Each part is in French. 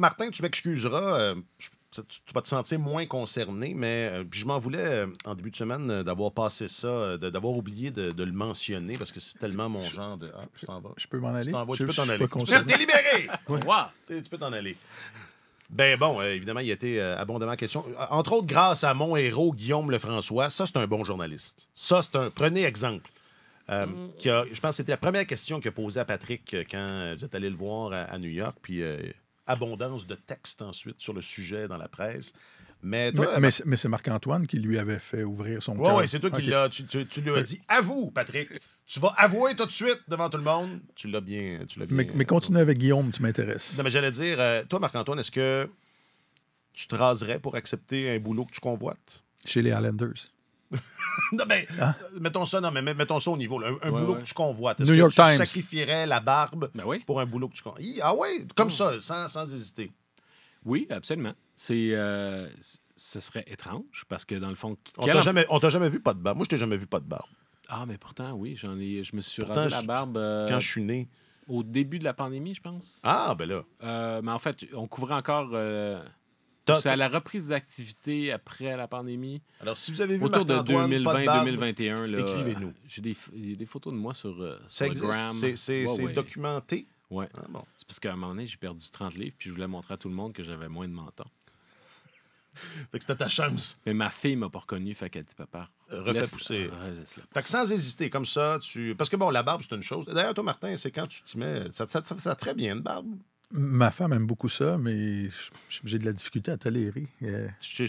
Martin, tu m'excuseras. Euh, tu, vas te sentir moins concerné, mais euh, je m'en voulais euh, en début de semaine d'avoir passé ça, d'avoir oublié de, le mentionner parce que c'est tellement mon genre de. Ah, je, peux m'en aller. Tu, peux t'en aller. Tu peux t'en aller. Ben bon, évidemment, il a été abondamment question. Entre autres, grâce à mon héros Guillaume Lefrançois, ça, c'est un bon journaliste. Ça, c'est un. Prenez exemple. Mm. a, je pense que c'était la première question qu'il a posée à Patrick quand vous êtes allé le voir à, à New York. Puis abondance de textes ensuite sur le sujet dans la presse. Mais, mais, c'est Marc-Antoine qui lui avait fait ouvrir son Oui, c'est toi qui l'as. Tu, lui as dit Avoue, Patrick. Tu vas avouer tout de suite devant tout le monde. Tu l'as bien, bien. mais, continue avec Guillaume, tu m'intéresses. Non, mais j'allais dire euh, Toi, Marc-Antoine, est-ce que tu te raserais pour accepter un boulot que tu convoites Chez les Highlanders. non, mais ben, hein? euh, mettons ça, non, mais mettons au niveau. Un, boulot que tu convoites. Est-ce que tu sacrifierais la barbe ben pour un boulot que tu convoites? Ah oui, comme ça, sans, hésiter. Oui, absolument. C'est. Euh, ce serait étrange parce que dans le fond. On t'a, jamais, t'a jamais, vu pas de barbe. Moi, je t'ai jamais vu pas de barbe. Ah, mais pourtant, oui, j'en ai. Je me suis la barbe. Euh, quand je suis né au début de la pandémie, je pense. Ah, ben là. mais en fait, on couvrait encore c'est à la reprise d'activité après la pandémie. Alors, si vous avez vu autour de 2020-2021, écrivez-nous. J'ai des, photos de moi sur, euh, Instagram. C'est documenté. Ouais. Ah, c'est parce qu'à un moment donné, j'ai perdu 30 livres puis je voulais montrer à tout le monde que j'avais moins de menton. fait que c'était ta chance. Mais ma fille m'a pas reconnu, fait qu'elle dit papa. Euh, refais pousser. fait que sans hésiter, comme ça, tu. Parce que bon, la barbe, c'est une chose. D'ailleurs, toi, Martin, c'est quand tu t'y mets. Ça, ça, ça, très bien, une barbe. Ma femme aime beaucoup ça, mais j'ai de la difficulté à tolérer. Euh,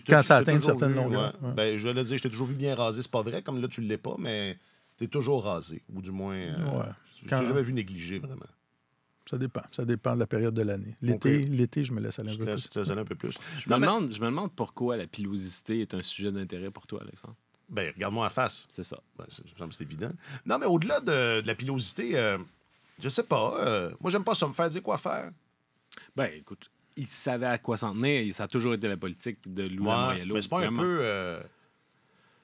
quand ça atteint une certaine longueur. Ben, je l'ai dit, je t'ai toujours vu bien rasé, c'est pas vrai, comme là tu l'es pas, mais tu es toujours rasé, ou du moins. Euh, ouais. Quand... jamais vu négligé, vraiment. Ça dépend. Ça dépend de la période de l'année. L'été, je me laisse aller un, peu plus. Je, me demande, je me demande pourquoi la pilosité est un sujet d'intérêt pour toi, Alexandre. Ben, regarde-moi en face. C'est ça. Ben, c'est évident. Non, mais au-delà de, la pilosité, euh, je sais pas. moi, j'aime pas ça me faire dire quoi faire. Ben, écoute, il savait à quoi s'en tenir. ça a toujours été la politique de Louis ouais, Moyello. Mais c'est pas un peu euh,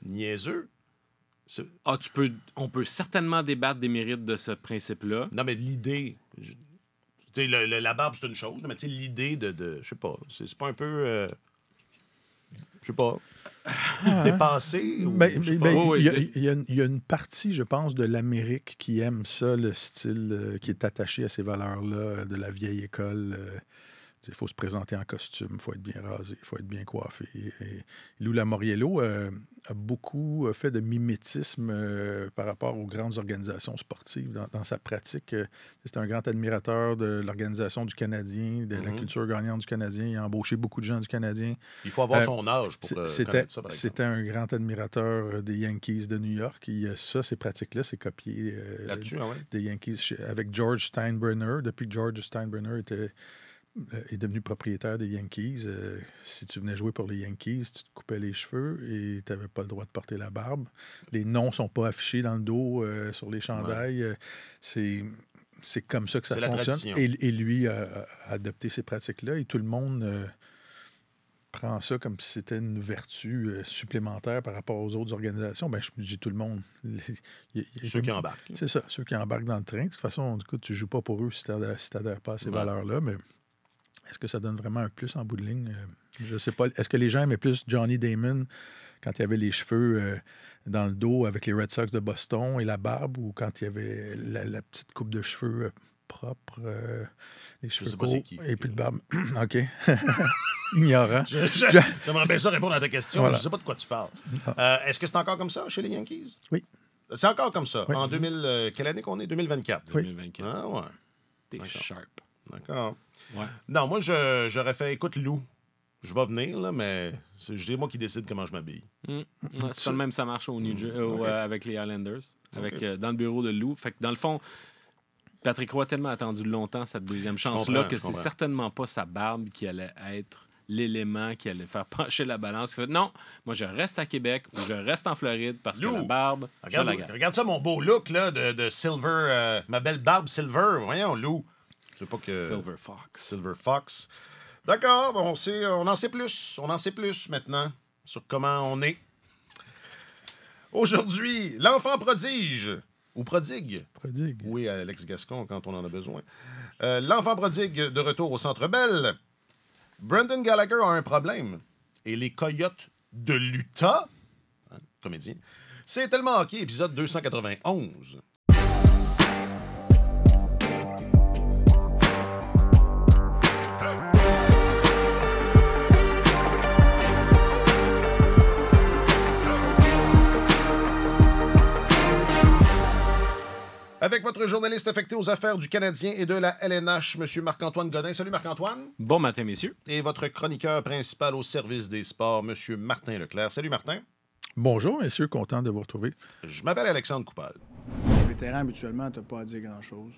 niaiseux? Ah, tu peux, on peut certainement débattre des mérites de ce principe-là. Non, mais l'idée. la barbe, c'est une chose, mais l'idée de, de. Je sais pas. C'est pas un peu. Euh, je sais pas. Dépassé. il y, a une partie, je pense, de l'Amérique qui aime ça, le style euh, qui est attaché à ces valeurs-là, euh, de la vieille école. Euh, il faut se présenter en costume, il faut être bien rasé, il faut être bien coiffé. Et Lou euh, a beaucoup euh, fait de mimétisme euh, par rapport aux grandes organisations sportives dans, sa pratique. C'est un grand admirateur de l'organisation du Canadien, de la mhm. culture gagnante du Canadien. Il a embauché beaucoup de gens du Canadien. Il faut avoir son âge pour connaître ça, C'était un grand admirateur des Yankees de New York. ça, ces pratiques-là, c'est copié ah ouais. des Yankees avec George Steinbrenner. Depuis que George Steinbrenner était euh, est devenu propriétaire des Yankees. Euh, si tu venais jouer pour les Yankees, tu te coupais les cheveux et tu n'avais pas le droit de porter la barbe. Les noms sont pas affichés dans le dos euh, sur les chandails. C'est c'est comme ça que ça fonctionne. Et, lui a, adopté ces pratiques-là et tout le monde prend ça comme si c'était une vertu supplémentaire par rapport aux autres organisations. Ben, je, dis tout le monde. ceux qui embarquent. C'est ça, ceux qui embarquent dans le train. De toute façon, coup, tu ne joues pas pour eux si tu n'adhères pas à ces valeurs-là, mais est-ce que ça donne vraiment un plus en bout de ligne? Euh, je sais pas. Est-ce que les gens aimaient plus Johnny Damon quand il avait les cheveux euh, dans le dos avec les Red Sox de Boston et la barbe ou quand il avait la, petite coupe de cheveux euh, propre, les cheveux courts et plus de barbe? OK. Ignorant. J'aimerais bien ça répondre à ta question. Je ne sais pas de quoi tu parles. Est-ce que c'est encore comme ça chez les Yankees? Oui. C'est encore comme ça. En 2000, quelle année qu'on est? 2024. 2024. Ah ouais. T'es sharp. D'accord. Non, moi, j'aurais fait, écoute, Lou, je vais venir, là, mais c'est moi qui décide comment je m'habille. Mm. même, ça marche au New mm. Mm. Euh, avec les Highlanders, avec, euh, dans le bureau de Lou. Fait que dans le fond, Patrick Roy a tellement attendu longtemps cette deuxième chance-là que c'est certainement pas sa barbe qui allait être l'élément qui allait faire pencher la balance. non, moi je reste à Québec ou je reste en Floride parce que la barbe. Regarde, ça, mon beau look là, de, de Silver, euh, ma belle barbe Silver. Voyons, Lou. Silver Fox. Silver Fox. D'accord, on, en sait plus. On en sait plus maintenant sur comment on est. Aujourd'hui, l'enfant prodige. Ou prodigue. Prodigue. Oui, Alex Gascon, quand on en a besoin. Euh, l'enfant prodigue de retour au Centre Bell. Brendan Gallagher a un problème. Et les Coyotes de l'Utah, hein, comédien, c'est tellement hockey, épisode 291. avec votre journaliste affecté aux affaires du Canadien et de la LNH, M. Marc-Antoine Godin. Salut Marc-Antoine. Bon matin, messieurs. Et votre chroniqueur principal au service des sports, M. Martin Leclerc. Salut Martin. Bonjour, messieurs, content de vous retrouver. Je m'appelle Alexandre Coupal. Les vétérans, habituellement, t'as pas à dire grand-chose.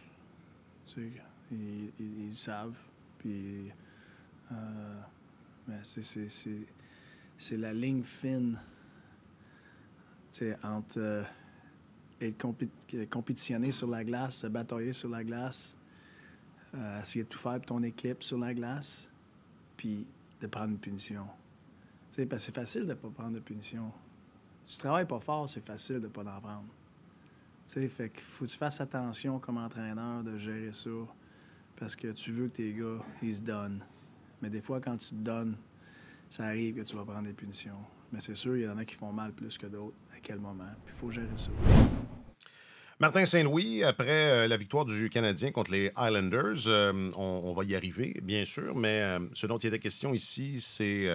Ils, ils, savent. Puis, euh, c'est la ligne fine entre... Euh, être compétitionner sur la glace, se batailler sur la glace, euh, essayer de tout faire pour ton éclipse sur la glace, puis de prendre une punition. Tu sais, c'est facile de ne pas prendre de punition. Si tu travailles pas fort, c'est facile de ne pas en prendre. Tu fait qu'il faut que tu fasses attention comme entraîneur de gérer ça parce que tu veux que tes gars, ils se donnent. Mais des fois, quand tu te donnes, ça arrive que tu vas prendre des punitions. Mais c'est sûr, il y en a qui font mal plus que d'autres. À quel moment? Puis il faut gérer ça. Martin Saint-Louis, après euh, la victoire du Canadien contre les Islanders, euh, on, va y arriver, bien sûr, mais euh, ce dont il était question ici, c'est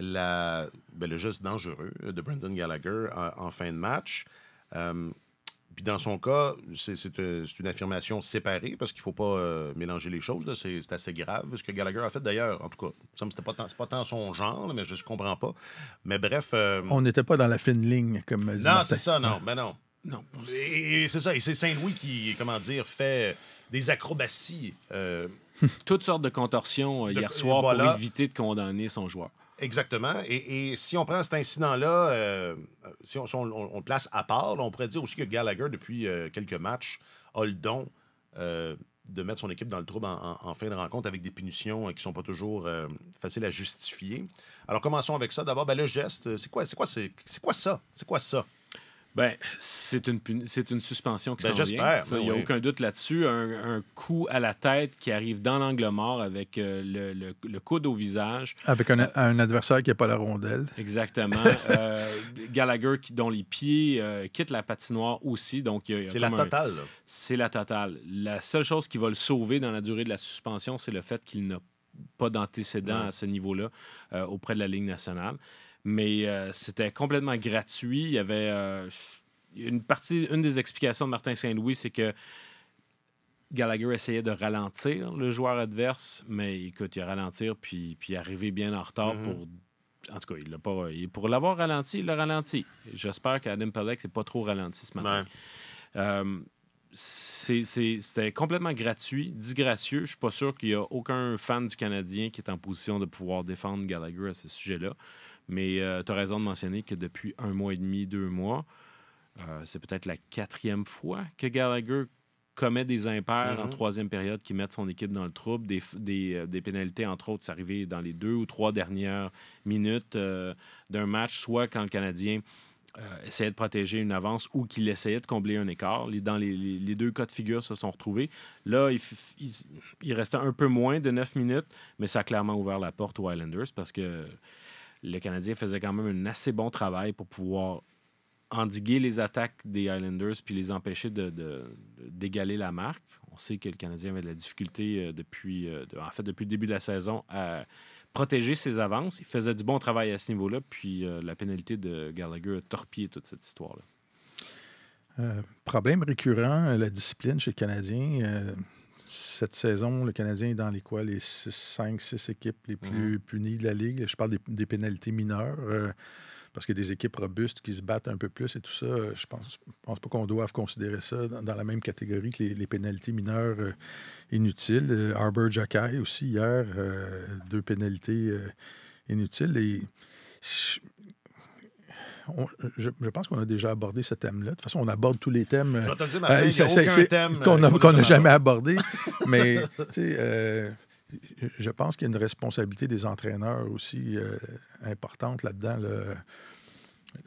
ben, le geste dangereux de Brendan Gallagher en fin de match. Puis dans son cas, euh, c'est une affirmation séparée parce qu'il ne faut pas euh, mélanger les choses. C'est assez grave ce que Gallagher a fait d'ailleurs, en tout cas. Ça pas pas tant son genre, mais je ne comprends pas. Mais bref. Euh, On n'était pas dans la fine ligne, comme disait. Non, c'est ça, non. Mais non. Et, c'est ça. Et c'est Saint-Louis qui, comment dire, fait des acrobaties. Toutes sortes de contorsions hier soir pour éviter de condamner son joueur. Exactement. Et, si on prend cet incident-là, euh, si, on, le place à part, on pourrait dire aussi que Gallagher, depuis euh, quelques matchs, a le don euh, de mettre son équipe dans le trouble en, fin de rencontre avec des punitions qui ne sont pas toujours faciles à justifier. Alors commençons avec ça. D'abord, ben, le geste, c'est quoi, c'est quoi, c'est, quoi ça? C'est quoi ça? Ben, c'est une, c'est une suspension qui ben, s'en Il n'y ben a aucun doute là-dessus. Un, coup à la tête qui arrive dans l'angle mort avec euh, le, coude au visage. Avec un, euh, adversaire qui n'a pas la rondelle. Exactement. Euh, Gallagher, qui, dont les pieds quitte la patinoire aussi. Donc, c'est la totale. C'est la totale. La seule chose qui va le sauver dans la durée de la suspension, c'est le fait qu'il n'a pas d'antécédent à ce niveau-là auprès de la Ligue nationale mais euh, c'était complètement gratuit. Il y avait euh, une partie, une des explications de Martin Saint-Louis, c'est que Gallagher essayait de ralentir le joueur adverse, mais écoute, il a ralentir puis, puis arrivé bien en retard mhm. pour. En tout cas, il l'a pas. Pour l'avoir ralenti, il l'a ralenti. J'espère qu'Adam Pelleck n'est pas trop ralenti ce matin. Euh, c'était complètement gratuit, disgracieux. Je suis pas sûr qu'il y a aucun fan du Canadien qui est en position de pouvoir défendre Gallagher à ce sujet-là. Mais euh, tu as raison de mentionner que depuis un mois et demi, deux mois, euh, c'est peut-être la quatrième fois que Gallagher commet des impairs en mm-hmm. troisième période qui mettent son équipe dans le trouble. Des, euh, pénalités, entre autres, arrivées dans les deux ou trois dernières minutes d'un match, soit quand le Canadien essayait de protéger une avance ou qu'il essayait de combler un écart. Dans les, deux cas de figure se sont retrouvés. Là, il, il, il, restait un peu moins de neuf minutes, mais ça a clairement ouvert la porte aux Islanders parce que le Canadien faisait quand même un assez bon travail pour pouvoir endiguer les attaques des Islanders puis les empêcher d'égaler de, dégaler la marque. On sait que le Canadien avait de la difficulté euh, depuis, euh, en fait, depuis le début de la saison à protéger ses avances. Il faisait du bon travail à ce niveau-là, puis euh, la pénalité de Gallagher a torpillé toute cette histoire-là. problème récurrent, la discipline chez le Canadien cette saison, le Canadien est dans les quoi? Les 6, 5, 6 équipes les mhm. plus punies de la Ligue. Je parle des, pénalités mineures. Euh, parce que des équipes robustes qui se battent un peu plus et tout ça, euh, je pense, pense pas qu'on doive considérer ça dans, la même catégorie que les, pénalités mineures euh, inutiles. Arbor Jackay aussi hier, deux pénalités inutiles. Et euh, je, pense qu'on a déjà abordé ce thème-là. De toute façon, on aborde tous les thèmes qu'on n'a jamais abordé. mais euh, je pense qu'il y a une responsabilité des entraîneurs aussi euh, importante là-dedans.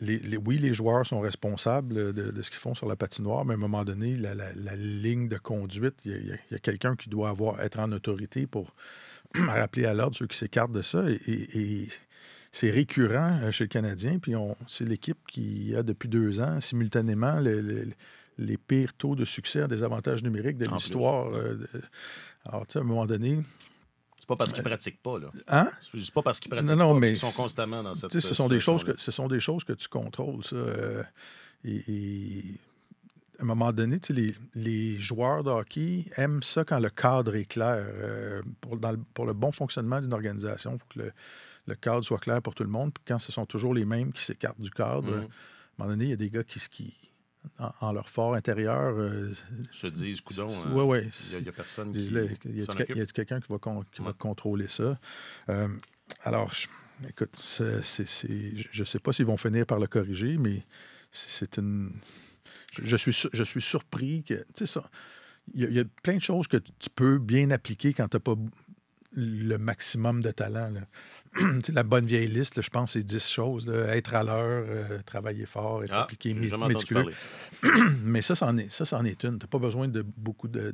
Les, oui, les joueurs sont responsables de, ce qu'ils font sur la patinoire, mais à un moment donné, la, ligne de conduite, il y a, quelqu'un qui doit avoir, être en autorité pour rappeler à l'ordre ceux qui s'écartent de ça. et c'est récurrent euh, chez le Canadien. Puis c'est l'équipe qui a depuis deux ans simultanément les pires taux de succès à des avantages numériques de l'histoire. Euh, alors, tu sais, à un moment donné, C'est pas parce qu'ils euh, pratiquent pas, là. Hein? C'est pas parce qu'ils pratiquent mais ils sont constamment dans cette ce sont des choses que Ce sont des choses que tu contrôles, ça. et, à un moment donné, les, les, joueurs de hockey aiment ça quand le cadre est clair. pour, pour, le, bon fonctionnement d'une organisation, il faut que le, le cadre soit clair pour tout le monde. Puis quand ce sont toujours les mêmes qui s'écartent du cadre, mhm. à un moment donné, il y a des gars qui, en, leur fort intérieur. Euh, se disent, coudons, il hein, n'y a, personne qui. Il y a, quelqu'un qui, va, contrôler ça. Euh, alors, écoute, je ne sais pas s'ils vont finir par le corriger, mais c'est une. Je, suis, je suis surpris que. Tu sais, ça. Il y, a plein de choses que tu peux bien appliquer quand tu n'as pas le maximum de talent. Là. la bonne vieille liste, je pense, c'est 10 choses. être à l'heure, euh, travailler fort, être appliqué, ah, méticuleux. Mais ça, c'en est, ça, en est une. Tu n'as pas besoin de beaucoup de...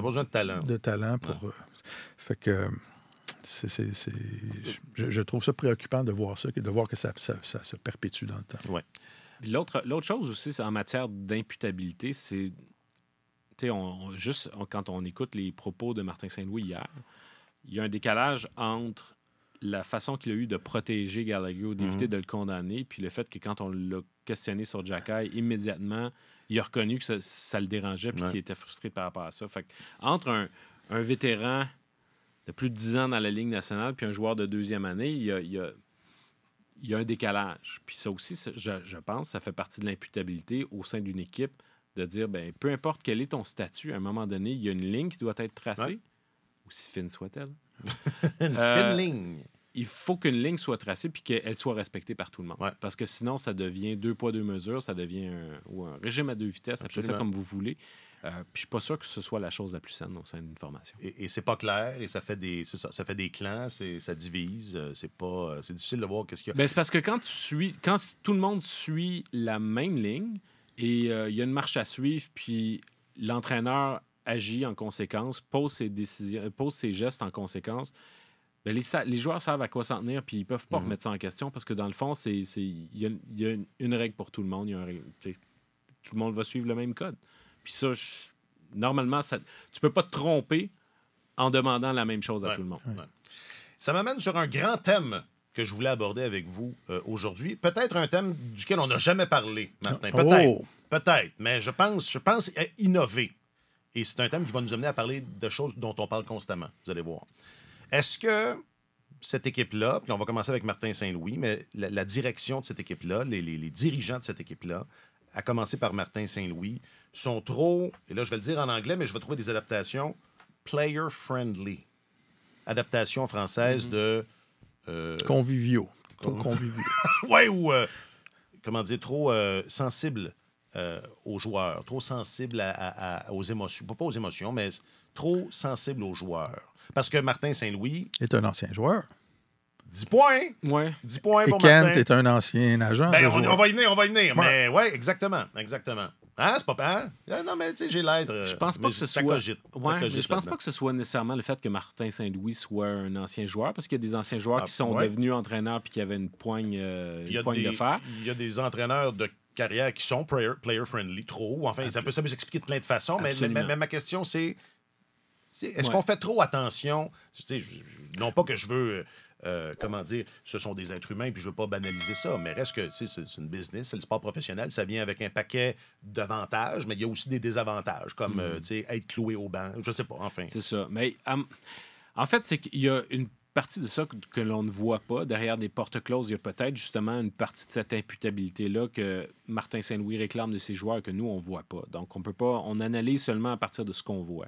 besoin de talent. De talent pour... Euh, fait que... Euh, je, trouve ça préoccupant de voir ça, de voir que ça, ça, se perpétue dans le temps. Ouais. L'autre chose aussi, en matière d'imputabilité, c'est... on, juste quand on écoute les propos de Martin Saint-Louis hier, il y a un décalage entre la façon qu'il a eu de protéger Gallagher, d'éviter mhm. de le condamner, puis le fait que quand on l'a questionné sur Jacky, immédiatement, il a reconnu que ça, le dérangeait puis qu'il était frustré par rapport à ça. Fait entre un, vétéran de plus de 10 ans dans la Ligue nationale puis un joueur de deuxième année, il y a, un décalage. Puis ça aussi, je, pense, ça fait partie de l'imputabilité au sein d'une équipe de dire, ben peu importe quel est ton statut, à un moment donné, il y a une ligne qui doit être tracée, aussi fine soit-elle. une euh, ligne. Il faut qu'une ligne soit tracée puis qu'elle soit respectée par tout le monde. Parce que sinon, ça devient deux poids, deux mesures, ça devient un, ou un régime à deux vitesses, appelez ça comme vous voulez. Euh, puis je suis pas sûr que ce soit la chose la plus saine au sein d'une formation. Et, et c'est pas clair, et ça fait des, ça, fait des clans, ça divise, euh, c'est pas, c'est difficile de voir qu'est-ce qu'il y a. Ben, c'est parce que quand tu suis, quand tout le monde suit la même ligne et il y a une marche à suivre, puis l'entraîneur agit en conséquence, pose ses, décisions, pose ses gestes en conséquence, ben, les, joueurs savent à quoi s'en tenir, puis ils peuvent pas mhm. remettre ça en question parce que dans le fond, il y, a, une, règle pour tout le monde. tout le monde va suivre le même code. Puis ça, normalement, ça, tu peux pas te tromper en demandant la même chose à tout le monde. Ça m'amène sur un grand thème que je voulais aborder avec vous euh, aujourd'hui. Peut-être un thème duquel on n'a jamais parlé, Martin. Ah, Peut-être. Oh! Peut-être. Mais je pense, je pense innover et c'est un thème qui va nous amener à parler de choses dont on parle constamment, vous allez voir. Est-ce que cette équipe-là, puis on va commencer avec Martin Saint-Louis, mais la, direction de cette équipe-là, les, dirigeants de cette équipe-là, à commencer par Martin Saint-Louis, sont trop, et là je vais le dire en anglais, mais je vais trouver des adaptations player-friendly. Adaptation française mm-hmm. de... Euh, conviviaux. Trop conviviaux. ouais, ou, euh, comment dire, trop euh, sensible euh, aux joueurs, trop sensible aux émotions, pas aux émotions, mais trop sensible aux joueurs. Parce que Martin Saint-Louis... Est un ancien joueur. 10 points. 10 points Et Kent est un ancien agent. Ben, on, va y venir, on va y venir. Mais ouais, exactement, exactement. Hein, c'est pas hein? Euh, Non, mais tu sais, j'ai l'aide. Euh, je pense pas que ce soit. pense pas que ce soit nécessairement le fait que Martin Saint-Louis soit un ancien joueur, parce qu'il y a des anciens joueurs ah, qui sont devenus entraîneurs puis qui avaient une poigne, de fer. Il y a des entraîneurs de carrière qui sont player-friendly trop. Enfin, ça peut, ça peut s'expliquer de plein de façons, mais, ma question, c'est est-ce qu'on fait trop attention? non pas que je veux, euh, euh, comment dire, ce sont des êtres humains, puis je veux pas banaliser ça, mais reste que c'est une business, c'est le sport professionnel, ça vient avec un paquet d'avantages, mais il y a aussi des désavantages, comme euh, hmm. être cloué au banc, je sais pas, enfin. C'est ça, mais en fait, c'est qu'il y a une partie de ça que, l'on ne voit pas. Derrière des portes closes, il y a peut-être justement une partie de cette imputabilité-là que Martin Saint-Louis réclame de ses joueurs que nous, on ne voit pas. Donc, on peut pas, on analyse seulement à partir de ce qu'on voit.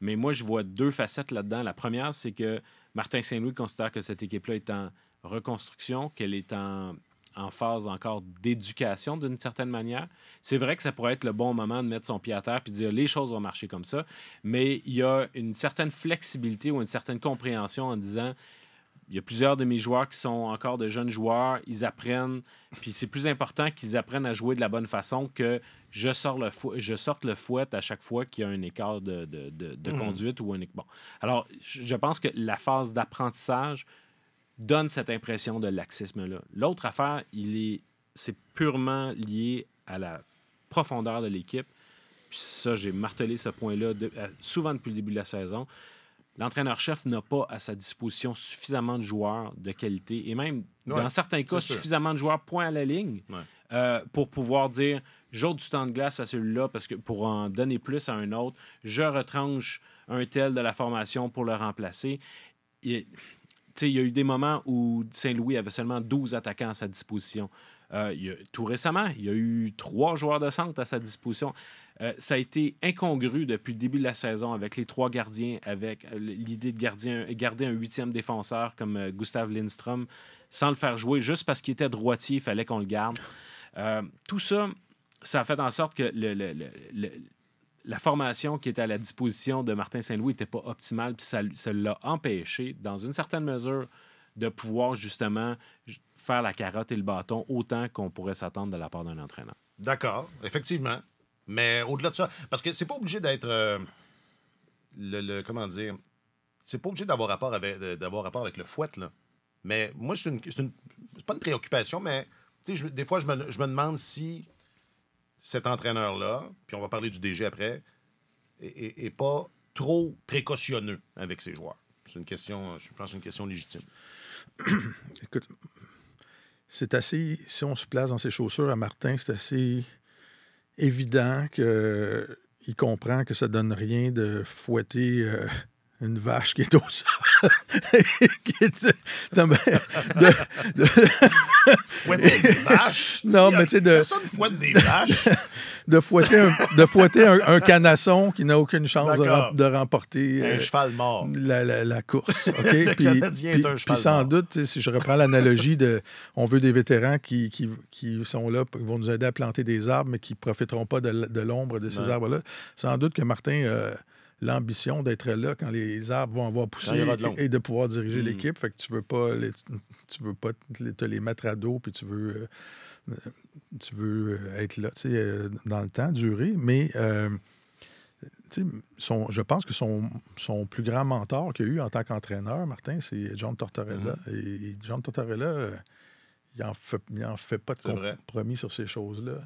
Mais moi, je vois deux facettes là-dedans. La première, c'est que Martin Saint-Louis considère que cette équipe-là est en reconstruction, qu'elle est en en phase encore d'éducation d'une certaine manière. C'est vrai que ça pourrait être le bon moment de mettre son pied à terre puis de dire les choses vont marcher comme ça, mais il y a une certaine flexibilité ou une certaine compréhension en disant il y a plusieurs de mes joueurs qui sont encore de jeunes joueurs, ils apprennent, puis c'est plus important qu'ils apprennent à jouer de la bonne façon que je, sors le fou je sorte le fouet à chaque fois qu'il y a un écart de, de, de, hmm. conduite ou un... Bon. Alors, je pense que la phase d'apprentissage donne cette impression de laxisme-là. L'autre affaire, il est, c'est purement lié à la profondeur de l'équipe. Puis ça, j'ai martelé ce point-là euh, souvent depuis le début de la saison. L'entraîneur-chef n'a pas à sa disposition suffisamment de joueurs de qualité et même, dans certains cas, suffisamment de joueurs point à la ligne euh, pour pouvoir dire j'ôte du temps de glace à celui-là parce que pour en donner plus à un autre, je retranche un tel de la formation pour le remplacer il y a eu des moments où Saint-Louis avait seulement 12 attaquants à sa disposition. Euh, tout récemment, il y a eu trois joueurs de centre à sa disposition. Euh, ça a été incongru depuis le début de la saison avec les trois gardiens, avec euh, l'idée de garder un huitième défenseur comme Gustave Lindstrom sans le faire jouer juste parce qu'il était droitier, il fallait qu'on le garde. tout ça, ça a fait en sorte que le, la formation qui était à la disposition de Martin Saint-Louis n'était pas optimale, puis ça, l'a empêché, dans une certaine mesure, de pouvoir justement faire la carotte et le bâton autant qu'on pourrait s'attendre de la part d'un entraîneur. D'accord, effectivement. Mais au-delà de ça, parce que c'est pas obligé d'être euh, le, comment dire, c'est pas obligé d'avoir rapport avec rapport avec le fouet là. Mais moi c'est une, pas une préoccupation, mais des fois je me, je me demande si cet entraîneur-là, puis on va parler du DG après, est, pas trop précautionneux avec ses joueurs. C'est une question, je pense, une question légitime. Écoute, c'est assez, si on se place dans ses chaussures à Martin, c'est assez évident qu'il comprend que ça donne rien de fouetter euh, une vache qui est au sol. De, de... Fouetter des vaches. Non, mais tu sais, de. fouette des vaches. De fouetter un, canasson qui n'a aucune chance de, remporter. Euh, cheval mort. La, course. OK? puis, sans doute, si je reprends l'analogie de. On veut des vétérans qui, sont là, qui vont nous aider à planter des arbres, mais qui ne profiteront pas de, l'ombre de ces arbres-là. Sans doute que Martin. Euh, l'ambition d'être là quand les arbres vont avoir poussé et, de pouvoir diriger mm. l'équipe. Fait que tu veux pas tu veux pas te les mettre à dos puis tu veux euh, euh, tu veux euh, être là, tu sais, dans le temps, durer. Mais je pense que son, son plus grand mentor qu'il a eu en tant qu'entraîneur, Martin, c'est John Tortorella. Mm. Et John Tortorella, il n'en fait, en fait pas de compromis sur ces choses-là.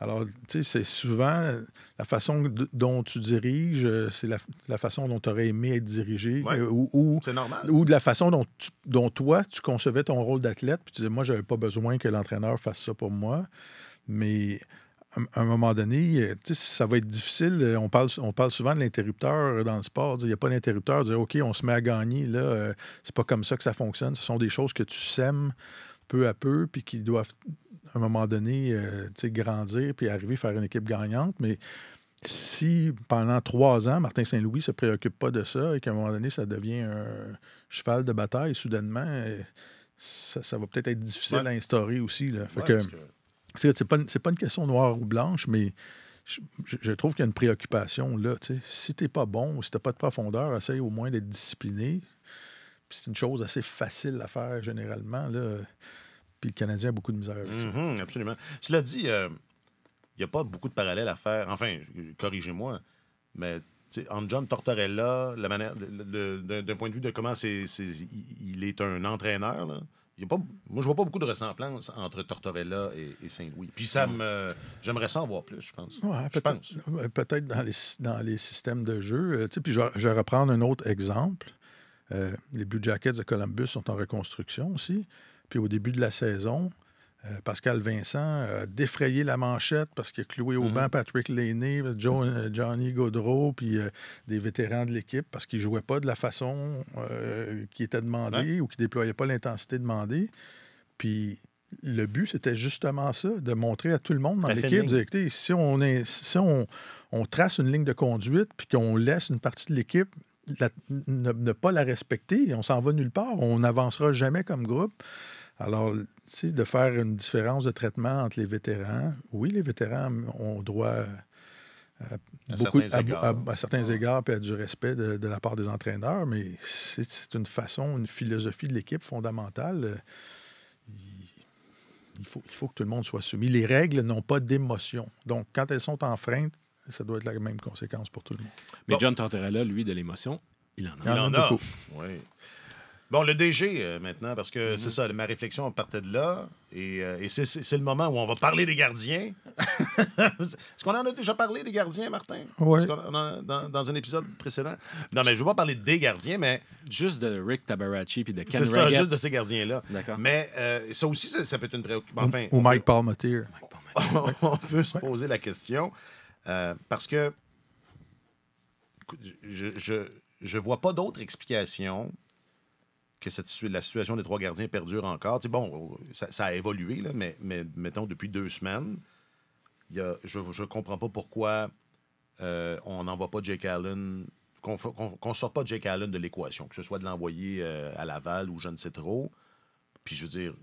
Alors, tu sais, c'est souvent la façon dont tu diriges, euh, c'est la, façon dont tu aurais aimé être dirigé. Euh, ou, c'est normal. Ou de la façon dont, dont toi, tu concevais ton rôle d'athlète, puis tu disais, moi, j'avais pas besoin que l'entraîneur fasse ça pour moi. Mais à un moment donné, euh, ça va être difficile. On parle, on parle souvent de l'interrupteur dans le sport. Il n'y a pas d'interrupteur. Dire, OK, on se met à gagner. Là, c'est pas comme ça que ça fonctionne. Ce sont des choses que tu sèmes peu à peu, puis qu'ils doivent à un moment donné euh, grandir puis arriver à faire une équipe gagnante. Mais si pendant trois ans, Martin Saint-Louis ne se préoccupe pas de ça et qu'à un moment donné, ça devient un cheval de bataille, soudainement, euh, ça, va peut-être être difficile à instaurer aussi. Là. c'est pas, une question noire ou blanche, mais je, trouve qu'il y a une préoccupation là. Si t'es pas bon ou si t'as pas de profondeur, essaye au moins d'être discipliné c'est une chose assez facile à faire généralement. Là. Puis le Canadien a beaucoup de misère avec ça. Mhm, absolument. Cela dit, euh, il n'y a pas beaucoup de parallèles à faire. Enfin, corrigez-moi, mais en John Tortorella, la manière, d'un point de vue de comment il est un entraîneur, là, y a pas, moi, je vois pas beaucoup de ressemblance entre Tortorella et, Saint-Louis. Puis ça me, j'aimerais ça en voir plus, je pense. peut-être, euh, peut dans les, dans les systèmes de jeu. Euh, puis je, je vais reprendre un autre exemple. Euh, les Blue Jackets de Columbus sont en reconstruction aussi. Puis au début de la saison, euh, Pascal Vincent a défrayé la manchette parce qu'il a cloué au mm. Patrick Laney, euh, Johnny Gaudreau, puis des vétérans de l'équipe parce qu'ils ne jouaient pas de la façon qui était demandée ou qui ne déployaient pas l'intensité demandée. Puis le but, c'était justement ça, de montrer à tout le monde dans l'équipe, si on, on trace une ligne de conduite puis qu'on laisse une partie de l'équipe ne, pas la respecter, on s'en va nulle part, on n'avancera jamais comme groupe. Alors, de faire une différence de traitement entre les vétérans, oui, les vétérans ont droit euh, à, certains, égards. à du respect de, la part des entraîneurs, mais c'est une façon, une philosophie de l'équipe fondamentale. Euh, il faut que tout le monde soit soumis. Les règles n'ont pas d'émotion. Donc, quand elles sont enfreintes, ça doit être la même conséquence pour tout le monde. Mais John Tortorella, lui, de l'émotion, il en a. Il en, a. Beaucoup. Bon, le DG euh, maintenant, parce que c'est mhm. ça, ma réflexion partait de là. Et, euh, c'est le moment où on va parler des gardiens. Est-ce qu'on en a déjà parlé des gardiens, Martin? Oui. Dans, un épisode précédent? Non, mais je ne veux pas parler des gardiens, mais. Juste de Rick Tabarachi puis de Ken C'est ça, juste de ces gardiens-là. D'accord. Mais euh, ça aussi, ça, peut être une préoccupation. ou, Mike Mike on peut se poser la question. Euh, parce que je ne je, vois pas d'autre explication que cette, la situation des trois gardiens perdure encore. bon, ça, a évolué, là, mais, mettons, depuis deux semaines, je ne comprends pas pourquoi euh, on n'envoie pas Jake Allen, qu'on ne sort pas Jake Allen de l'équation, que ce soit de l'envoyer euh, à Laval ou je ne sais trop. Puis je veux dire,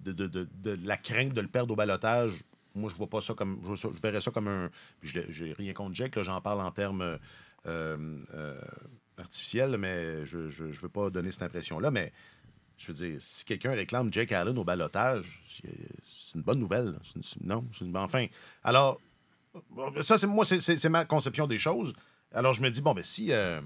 de, de, de la crainte de le perdre au balotage, moi, je vois pas ça comme. Je, verrais ça comme un. Je n'ai rien contre Jack, j'en parle en termes euh, euh, artificiels, mais je ne veux pas donner cette impression-là. Mais je veux dire, si quelqu'un réclame Jake Allen au balotage, c'est une bonne nouvelle. non, une, enfin. Alors, ça, c'est moi, c'est ma conception des choses. Alors, je me dis, bon, ben si euh,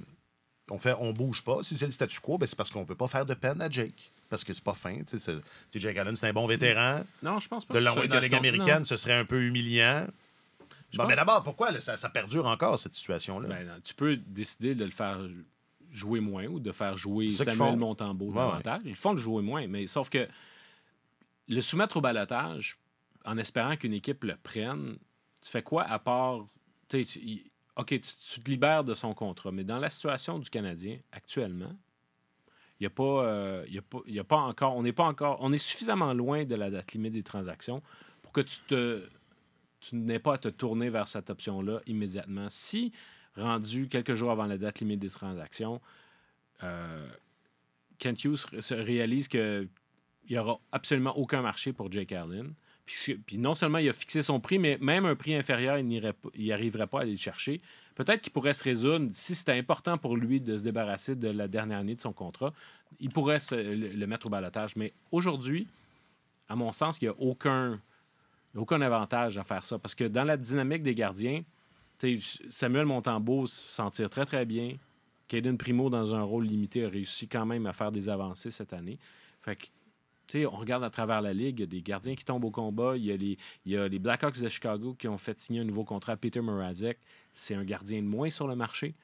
on fait, on bouge pas, si c'est le statu quo, ben, c'est parce qu'on veut pas faire de peine à Jake parce que c'est pas fin. Tu sais, Jack Allen, c'est un bon vétéran. Non, je pense pas. De l'envoyer dans la Ligue américaine, ce serait un peu humiliant. mais d'abord, pourquoi ça, perdure encore, cette situation-là? Ben, tu peux décider de le faire jouer moins ou de faire jouer Samuel Montambeau. Montembeau davantage. Ils font le jouer moins, mais sauf que le soumettre au balotage en espérant qu'une équipe le prenne, tu fais quoi à part. Tu, OK, tu te libères de son contrat, mais dans la situation du Canadien actuellement, a encore, on n'est pas encore, on est suffisamment loin de la date limite des transactions pour que tu n'aies pas à te tourner vers cette option-là immédiatement. Si rendu quelques jours avant la date limite des transactions, euh, Kent Hughes se réalise qu'il n'y aura absolument aucun marché pour Jake Allen. Puis, non seulement il a fixé son prix, mais même un prix inférieur, il n'y arriverait pas à aller le chercher peut-être qu'il pourrait se résoudre, si c'était important pour lui de se débarrasser de la dernière année de son contrat, il pourrait le, mettre au balotage. Mais aujourd'hui, à mon sens, il n'y a aucun, aucun avantage à faire ça. Parce que dans la dynamique des gardiens, Samuel Montembeau se sentir très, très bien. Caden Primo, dans un rôle limité, a réussi quand même à faire des avancées cette année. Fait que on regarde à travers la ligue, il y a des gardiens qui tombent au combat. Il y a les, Blackhawks de Chicago qui ont fait signer un nouveau contrat Peter Morazek, C'est un gardien de moins sur le marché.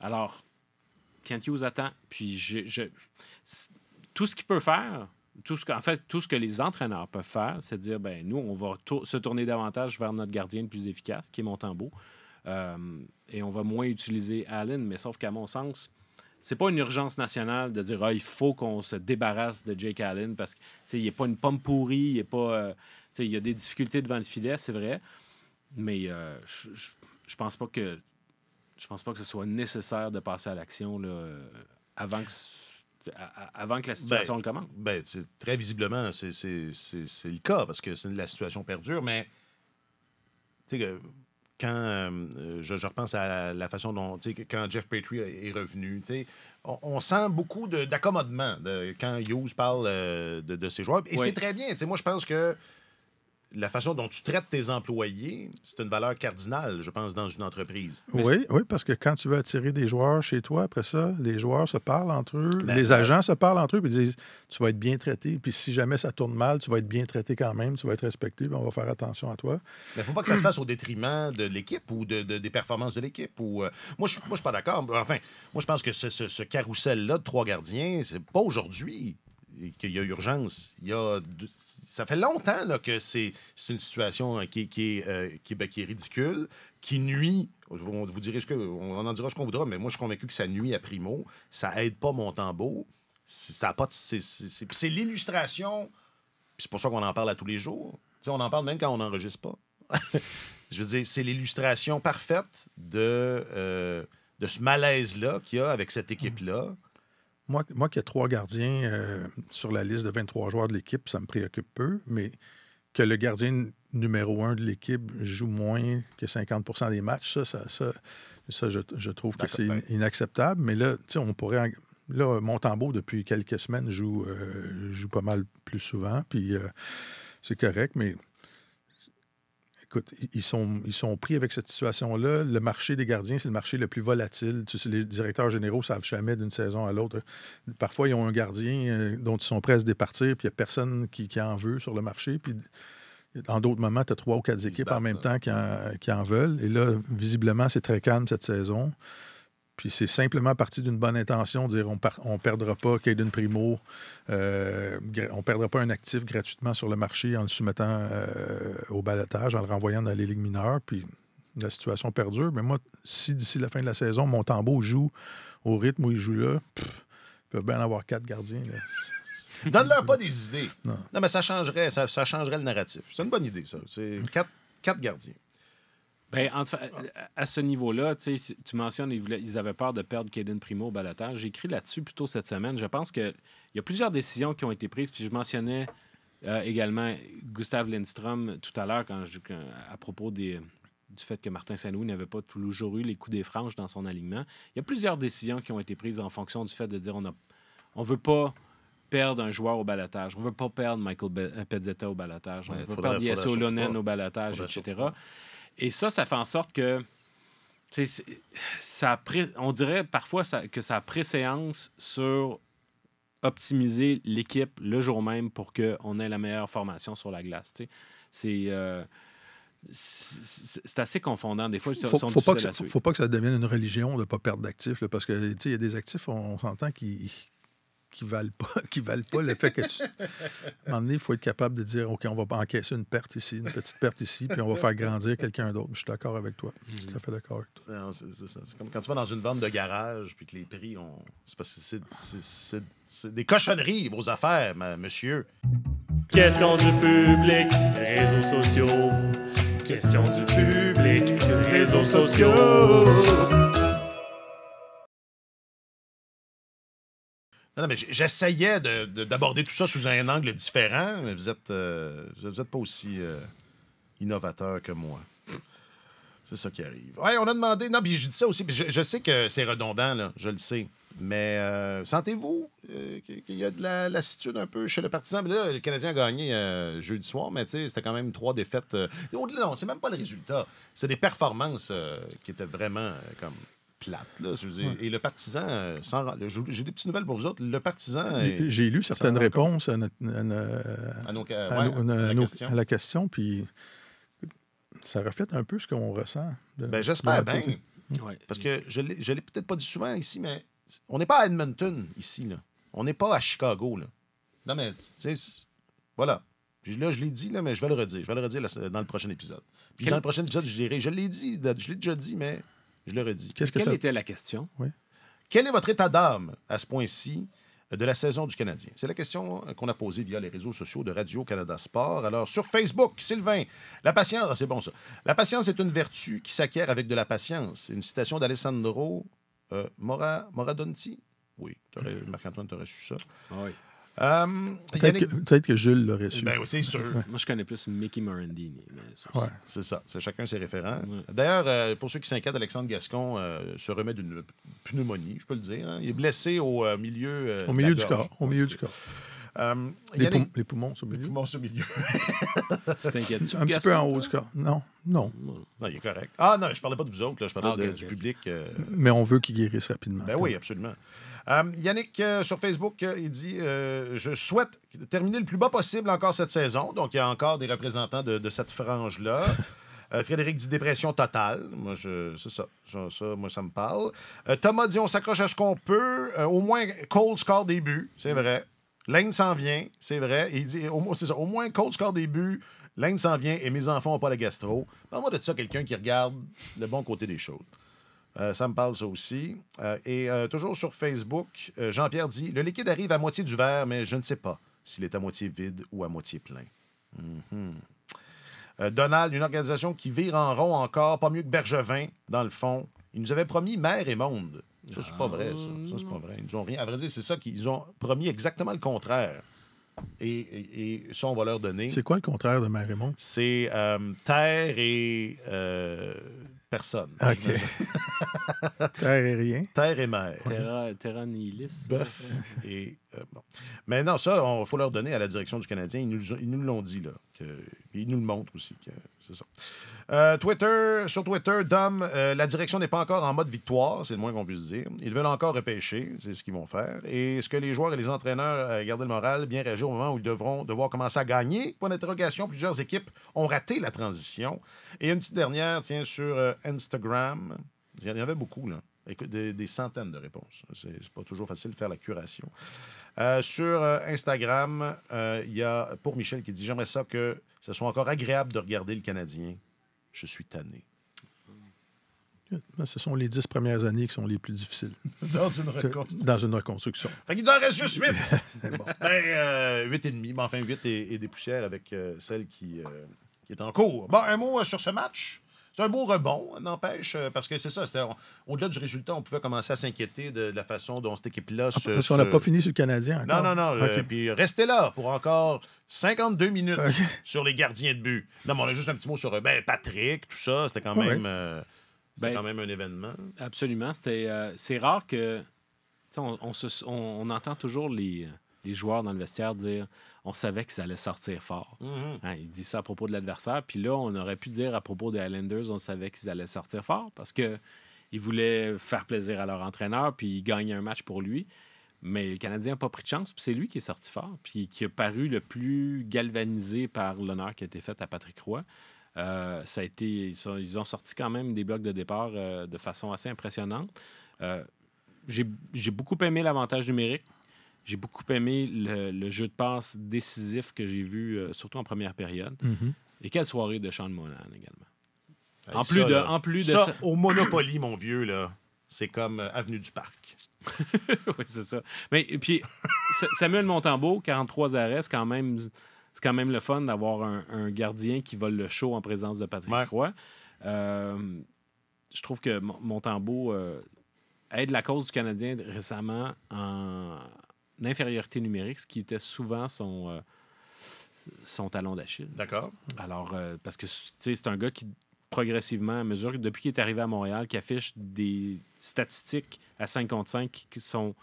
Alors, Kent Hughes attend. Puis je, tout ce qu'il peut faire, tout ce en fait, tout ce que les entraîneurs peuvent faire, c'est dire ben nous, on va se tourner davantage vers notre gardien le plus efficace, qui est Montembeau. Euh, et on va moins utiliser Allen. Mais sauf qu'à mon sens, c'est pas une urgence nationale de dire ah, il faut qu'on se débarrasse de Jake Allen parce que qu'il n'est pas une pomme pourrie, il pas. Euh, il y a des difficultés devant le filet, c'est vrai. Mais euh, je pense pas que je pense pas que ce soit nécessaire de passer à l'action avant que avant que la situation le ben, commande. Ben, très visiblement, c'est le cas parce que c'est la situation perdure, mais quand euh, je, repense à la façon dont, quand Jeff Petrie est revenu, on, on, sent beaucoup d'accommodement quand Hughes parle euh, de, ses joueurs. Et c'est très bien. Moi, je pense que la façon dont tu traites tes employés, c'est une valeur cardinale, je pense, dans une entreprise. oui, oui, parce que quand tu veux attirer des joueurs chez toi, après ça, les joueurs se parlent entre eux, les agents se parlent entre eux, puis ils disent Tu vas être bien traité, puis si jamais ça tourne mal, tu vas être bien traité quand même, tu vas être respecté, on va faire attention à toi. Il ne faut pas que ça se fasse au détriment de l'équipe ou de, des performances de l'équipe. Ou, euh, moi, je ne suis pas d'accord. Enfin, moi, je pense que ce, ce, carrousel-là de trois gardiens, c'est pas aujourd'hui qu'il y a urgence. Il y a, ça fait longtemps là, que c'est une situation euh, qui, qui, est, euh, ben, qui, est ridicule, qui nuit. On, vous direz ce que, on en dira ce qu'on voudra, mais moi, je suis convaincu que ça nuit à Primo. Ça aide pas mon Ça pas c'est l'illustration. C'est pour ça qu'on en parle à tous les jours. on en parle même quand on n'enregistre pas. je veux dire, c'est l'illustration parfaite de, euh, de ce malaise-là qu'il y a avec cette équipe-là. Moi, moi qui ai trois gardiens euh, sur la liste de 23 joueurs de l'équipe, ça me préoccupe peu, mais que le gardien numéro un de l'équipe joue moins que 50 des matchs, ça, ça, ça, je, trouve que c'est inacceptable. Mais là, tu on pourrait. Là, Montembeau, depuis quelques semaines, joue, euh, joue pas mal plus souvent, puis euh, c'est correct, mais écoute, ils sont, pris avec cette situation-là. Le marché des gardiens, c'est le marché le plus volatile. les directeurs généraux ne savent jamais d'une saison à l'autre. Parfois, ils ont un gardien euh, dont ils sont prêts à se départir, puis il n'y a personne qui, en veut sur le marché. Puis en d'autres moments, tu as trois ou quatre équipes en même hein. temps qui qui en veulent. Et là, visiblement, c'est très calme cette saison. Puis c'est simplement parti d'une bonne intention, dire on ne perdra pas Caden Primo, euh, on ne perdra pas un actif gratuitement sur le marché en le soumettant euh, au balotage, en le renvoyant dans les ligues mineures. Puis la situation perdure. Mais moi, si d'ici la fin de la saison, mon joue au rythme où il joue là, il peut bien avoir quatre gardiens. Donne-leur pas des idées. Non. mais ça changerait, ça, changerait le narratif. C'est une bonne idée, ça. C'est mm. quatre, quatre gardiens. Ben, à ce niveau-là, tu mentionnes ils avaient peur de perdre Kaden Primo au balotage. J'ai écrit là-dessus plus tôt cette semaine. Je pense qu'il y a plusieurs décisions qui ont été prises. Puis je mentionnais euh, également Gustave Lindstrom tout à l'heure quand, à propos du fait que Martin Saint-Louis n'avait pas toujours eu les coups des franges dans son alignement. Il y a plusieurs décisions qui ont été prises en fonction du fait de dire on ne veut pas perdre un joueur au balotage. On ne veut pas perdre Michael euh, Pezzetta au balotage. On ne veut pas perdre Yasso Lonen au balotage, etc. Et ça, ça fait en sorte que ça on dirait parfois que ça a préséance sur optimiser l'équipe le jour même pour qu'on ait la meilleure formation sur la glace. Euh, c'est c'est assez confondant des fois. Faut, pas que ça, devienne une religion de ne pas perdre d'actifs, parce que il y a des actifs, on, s'entend, qu'ils qui valent pas, valent pas le fait que tu. À un moment il faut être capable de dire OK, on va encaisser une perte ici, une petite perte ici, puis on va faire grandir quelqu'un d'autre. Je suis d'accord avec toi. Je suis tout à fait d'accord avec toi. C'est comme quand tu vas dans une vente de garage, puis que les prix ont. C'est des cochonneries, vos affaires, monsieur. Question du public, réseaux sociaux. Question du public, réseaux sociaux. Non, mais j'essayais d'aborder tout ça sous un angle différent, mais vous êtes, euh, vous êtes pas aussi euh, innovateur que moi. C'est ça qui arrive. Ouais, on a demandé. Non, puis je dis ça aussi. je, sais que c'est redondant, là, je le sais. Mais euh, sentez-vous qu'il y a de la lassitude un peu chez le partisan? là, le Canadien a gagné jeudi soir, mais c'était quand même trois défaites. Au-delà, non, c'est même pas le résultat. C'est des performances qui étaient vraiment comme plate. Là, Et le partisan, euh, j'ai des petites nouvelles pour vous autres. Le partisan. J'ai lu certaines réponses à, notre... à la question, puis ça reflète un peu ce qu'on ressent. Ben, J'espère bien. Parce que je ne l'ai peut-être pas dit souvent ici, mais on n'est pas à Edmonton ici. Là. On n'est pas à Chicago. Là. Non, mais tu sais, voilà. là, je l'ai dit, là, mais je vais le redire. Je vais le redire dans le prochain épisode. Puis dans le prochain épisode, je je l'ai dit, je l'ai déjà dit, mais je le redis. quest Quelle était la question? Quel est votre état d'âme à ce point-ci de la saison du Canadien? C'est la question euh, qu'on a posée via les réseaux sociaux de Radio-Canada Sport. Alors, sur Facebook, Sylvain, la patience, ah, c'est bon ça. La patience est une vertu qui s'acquiert avec de la patience. Une citation d'Alessandro euh, Mora, Moradonti. Oui, Marc-Antoine, tu aurais su ça. Ah oui. Euh, peut-être que, Jules l'aurait su. Ben, c'est sûr. Moi, je connais plus Mickey Morandini. Ouais. C'est ça. C'est chacun ses référents. D'ailleurs, euh, pour ceux qui s'inquiètent, Alexandre Gascon euh, se remet d'une pneumonie, je peux le dire. Hein. Il est blessé au milieu. au milieu du corps. Au milieu du corps. Euh, les, poumons sont au milieu. Les poumons Un petit peu en haut, cas. Non, non. Non, il est correct. Ah non, je parlais pas de vous autres, là. je parlais ah, du public. Euh. Mais on veut qu'il guérisse rapidement. Ben oui, absolument. Euh, Yannick, sur Facebook, il dit Je souhaite terminer le plus bas possible encore cette saison. Donc, il y a encore des représentants de, cette frange-là. Frédéric dit dépression totale. Moi, je, c'est ça, Moi, ça me parle. Thomas dit on s'accroche à ce qu'on peut. au moins, cold score début C'est vrai. L'Inde s'en vient, c'est vrai. Il dit, au, ça, au moins, coach score des buts, l'Inde s'en vient et mes enfants n'ont pas la gastro. Parle-moi de ça, quelqu'un qui regarde le bon côté des choses. Euh, ça me parle ça aussi. Euh, et euh, toujours sur Facebook, Jean-Pierre dit Le liquide arrive à moitié du verre, mais je ne sais pas s'il est à moitié vide ou à moitié plein. Mhm. Donald, une organisation qui vire en rond encore, pas mieux que Bergevin, dans le fond. Il nous avait promis mer et monde. Ça, c'est pas vrai, ça. c'est pas vrai. Ils ont rien. À vrai dire, c'est ça qu'ils ont promis exactement le contraire. Et, et, ça, on va leur donner. C'est quoi le contraire de Marimont? C'est euh, terre et euh, personne. OK. terre et rien. Terre et mer. Terra, terra Bœuf. et, euh, bon. Mais non, ça, il faut leur donner à la direction du Canadien. Ils nous l'ont dit, là. Que, ils nous le montrent aussi. Que, ça. Euh, Twitter, sur Twitter, Dom, euh, la direction n'est pas encore en mode victoire, c'est le moins qu'on puisse dire. Ils veulent encore repêcher, c'est ce qu'ils vont faire. Et est-ce que les joueurs et les entraîneurs gardent euh, garder le moral, bien réagir au moment où ils devront devoir commencer à gagner Point d'interrogation, plusieurs équipes ont raté la transition. Et une petite dernière, tiens, sur Instagram. Il y en avait beaucoup, là. des, centaines de réponses. C'est pas toujours facile de faire la curation. sur Instagram, il y a pour Michel qui dit J'aimerais ça que ce soit encore agréable de regarder le Canadien je suis tanné. Ce sont les dix premières années qui sont les plus difficiles. Dans une reconstruction. Dans une reconstruction. Fait qu'il en reste juste huit. huit et demi. Mais enfin, huit et, des poussières avec euh, celle qui, euh, qui, est en cours. Bon, un mot euh, sur ce match. C'est un beau rebond, n'empêche, euh, parce que c'est ça. Au-delà du résultat, on pouvait commencer à s'inquiéter de, la façon dont cette équipe-là ah, se. Parce qu'on n'a pas fini sur le Canadien Non, non, non. Euh, puis restez là pour encore 52 minutes sur les gardiens de but. Non, mais on a juste un petit mot sur euh, ben, Patrick, tout ça. C'était quand, ah même, ben, quand même un événement. Absolument. C'est rare que. On, on, entend toujours les, les joueurs dans le vestiaire dire on savait qu'ils allaient sortir fort. Mm-hmm. Hein, il dit ça à propos de l'adversaire. Puis là, on aurait pu dire à propos des Highlanders, on savait qu'ils allaient sortir fort parce que voulaient faire plaisir à leur entraîneur, puis ils un match pour lui. Mais le Canadien n'a pas pris de chance, puis c'est lui qui est sorti fort, puis qui a paru le plus galvanisé par l'honneur qui a été fait à Patrick Roy. Euh, ça a été, ils, ont, sorti quand même des blocs de départ euh, de façon assez impressionnante. Euh, j'ai beaucoup aimé l'avantage numérique j'ai beaucoup aimé le, jeu de passe décisif que j'ai vu, euh, surtout en première période. Mhm. Et quelle soirée de Sean Monan, également. En plus, de, en ça, au Monopoly, mon vieux, là, c'est comme euh, Avenue du Parc. oui, c'est ça. Mais puis, Samuel Montembeau, 43 arrêts, c'est quand même, c'est quand même le fun d'avoir un, gardien qui vole le show en présence de Patrick ouais. Euh, je trouve que Montembeau aide la cause du Canadien récemment en, l'infériorité numérique, ce qui était souvent son, euh, son talon d'Achille. D'accord. Alors, euh, parce que c'est un gars qui, progressivement, à mesure, depuis qu'il est arrivé à Montréal, qui affiche des statistiques à 55 qui, sont,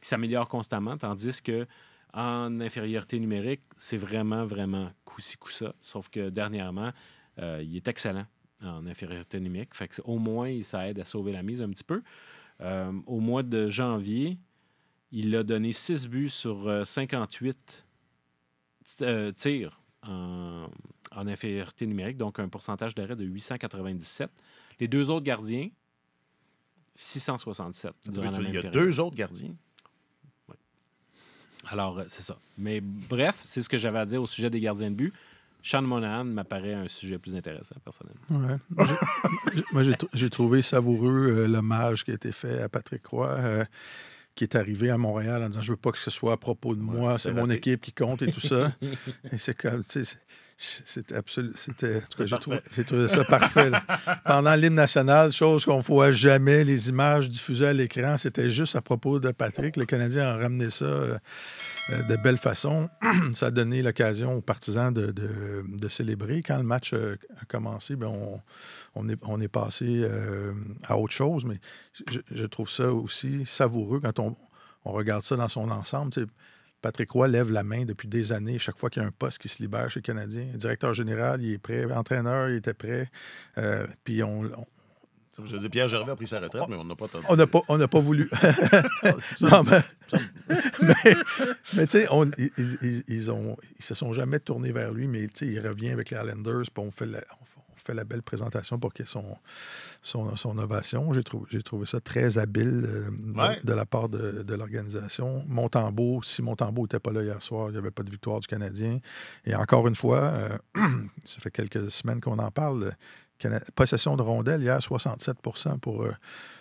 qui s'améliorent constamment, tandis que en infériorité numérique, c'est vraiment, vraiment coup-ci, ça Sauf que dernièrement, euh, il est excellent en infériorité numérique. Fait que, au moins, ça aide à sauver la mise un petit peu. au mois de janvier, il a donné 6 buts sur 58 euh, euh, tirs en, en infériorité numérique, donc un pourcentage d'arrêt de 897. Les deux autres gardiens, 667. il y a deux autres gardiens. Alors, euh, c'est ça. Mais bref, c'est ce que j'avais à dire au sujet des gardiens de but. Sean Monahan m'apparaît un sujet plus intéressant, personnellement. moi, j'ai trouvé savoureux l'hommage qui a été fait à Patrick Roy qui est arrivé à Montréal en disant Je veux pas que ce soit à propos de moi, c'est mon équipe qui compte et tout ça. et c'est comme, c'était absolument. C'était, j'ai trouvé, ça parfait. Pendant l'hymne national, chose qu'on ne voit jamais, les images diffusées à l'écran, c'était juste à propos de Patrick. Le Canadien a ramené ça euh, euh, de belle façon. ça a donné l'occasion aux partisans de, célébrer. Quand le match euh, a commencé, bien, on, est, on est passé à autre chose. Mais je, trouve ça aussi savoureux quand on, regarde ça dans son ensemble. Patrick Roy lève la main depuis des années chaque fois qu'il y a un poste qui se libère chez les Canadiens. Directeur général, il est prêt. Entraîneur, il était prêt. Euh, puis on, je Pierre Gervais a pris sa retraite, mais on n'a pas On n'a pas, voulu. Ah, mais, tu sais, ils, ils, ils se sont jamais tournés vers lui, mais il revient avec les Islanders, puis on fait, la, la belle présentation pour qu'il son, ovation. J'ai trouvé, trouvé ça très habile euh, de, la part de, l'organisation. Montembeau, si Montembeau n'était pas là hier soir, il n'y avait pas de victoire du Canadien. Et encore une fois, euh, ça fait quelques semaines qu'on en parle, possession de rondelles hier, 67 pour, euh,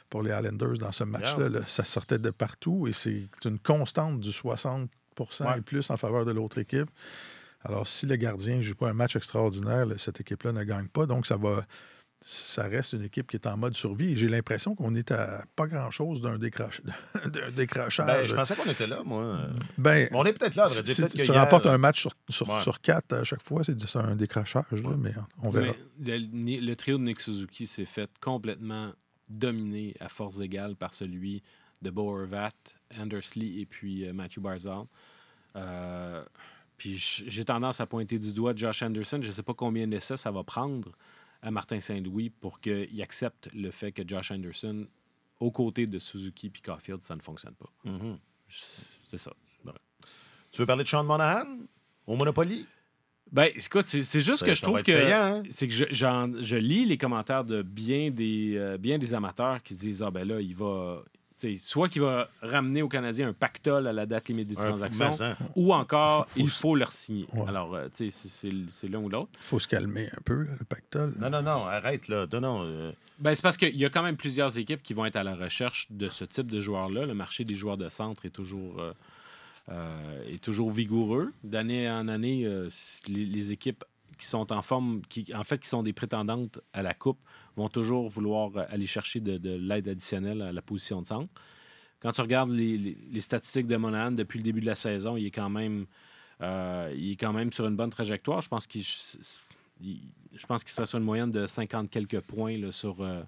pour les Islanders dans ce match-là. Ça sortait de partout et c'est une constante du 60 et plus en faveur de l'autre équipe. Alors, si le gardien ne joue pas un match extraordinaire, cette équipe-là ne gagne pas. Donc, ça va. Ça reste une équipe qui est en mode survie. J'ai l'impression qu'on est à pas grand-chose d'un décrochage. Ben, je pensais qu'on était là, moi. Ben, on est peut-être là. Si, tu remportes un match sur, quatre à chaque fois, c'est un décrochage, mais on verra. le, trio de Nick Suzuki s'est fait complètement dominer à force égale par celui de Boervat, Anders Lee et puis euh, Matthew Barzal. Euh, puis j'ai tendance à pointer du doigt Josh Anderson. Je ne sais pas combien d'essais ça va prendre à Martin Saint-Louis pour qu'il accepte le fait que Josh Anderson, aux côtés de Suzuki et Caulfield, ça ne fonctionne pas. Mm-hmm. C'est ça. Tu veux parler de Sean Monahan au Monopoly? Ben, écoute, c'est juste que je trouve que. Hein? C'est que je, lis les commentaires de bien des, euh, bien des amateurs qui disent Ah, ben là, il va, soit qu'il va ramener aux Canadiens un pactole à la date limite des transactions, ou encore il faut leur signer. Alors, euh, c'est l'un ou l'autre. Il faut se calmer un peu, le pactole. Non, non, non, arrête là. Non, euh. Ben, c'est parce qu'il y a quand même plusieurs équipes qui vont être à la recherche de ce type de joueurs-là. Le marché des joueurs de centre est toujours. Euh, est toujours vigoureux. D'année en année, les équipes qui sont en forme, qui en fait qui sont des prétendantes à la coupe, vont toujours vouloir euh, aller chercher de, l'aide additionnelle à la position de centre. Quand tu regardes les, statistiques de Monahan depuis le début de la saison, il est quand même, euh, il est quand même sur une bonne trajectoire. Je pense qu'il je pense qu'il serait sur une moyenne de 50 quelques points là, sur, euh,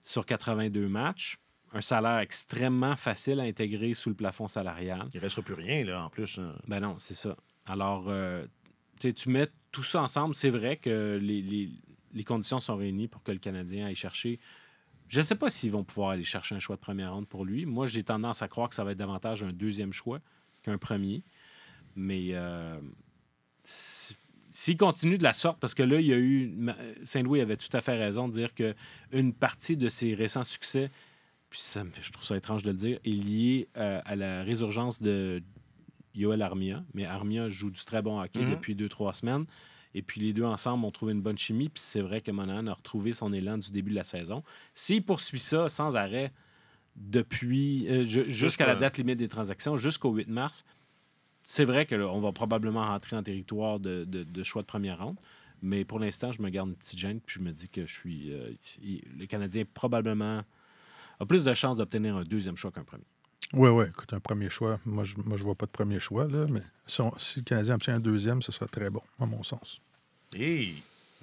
sur 82 matchs. Un salaire extrêmement facile à intégrer sous le plafond salarial. Il ne restera plus rien, là, en plus. Hein. Ben non, c'est ça. Alors, tu mets tout ça ensemble, c'est vrai que les, conditions sont réunies pour que le Canadien aille chercher. Je ne sais pas s'ils vont pouvoir aller chercher un choix de première ronde pour lui. Moi, j'ai tendance à croire que ça va être davantage un deuxième choix qu'un premier. Mais euh, s'il continue de la sorte, parce que là, il y a eu. Saint-Louis avait tout à fait raison de dire qu'une partie de ses récents succès, puis ça, je trouve ça étrange de le dire, est liée euh, à la résurgence de Yoel Armia. Mais Armia joue du très bon hockey mhm. depuis deux, trois semaines. Et puis les deux ensemble ont trouvé une bonne chimie. Puis c'est vrai que Monahan a retrouvé son élan du début de la saison. S'il poursuit ça sans arrêt depuis euh, jusqu'à la date limite des transactions, jusqu'au 8 mars, c'est vrai que va probablement rentrer en territoire de, choix de première ronde. Mais pour l'instant, je me garde une petite gêne. Puis je me dis que je suis. Euh, le Canadien probablement a plus de chances d'obtenir un deuxième choix qu'un premier. Oui, oui, écoute, un premier choix. Moi, je ne vois pas de premier choix, là, mais si, le Canadien obtient un deuxième, ce sera très bon, à mon sens. Et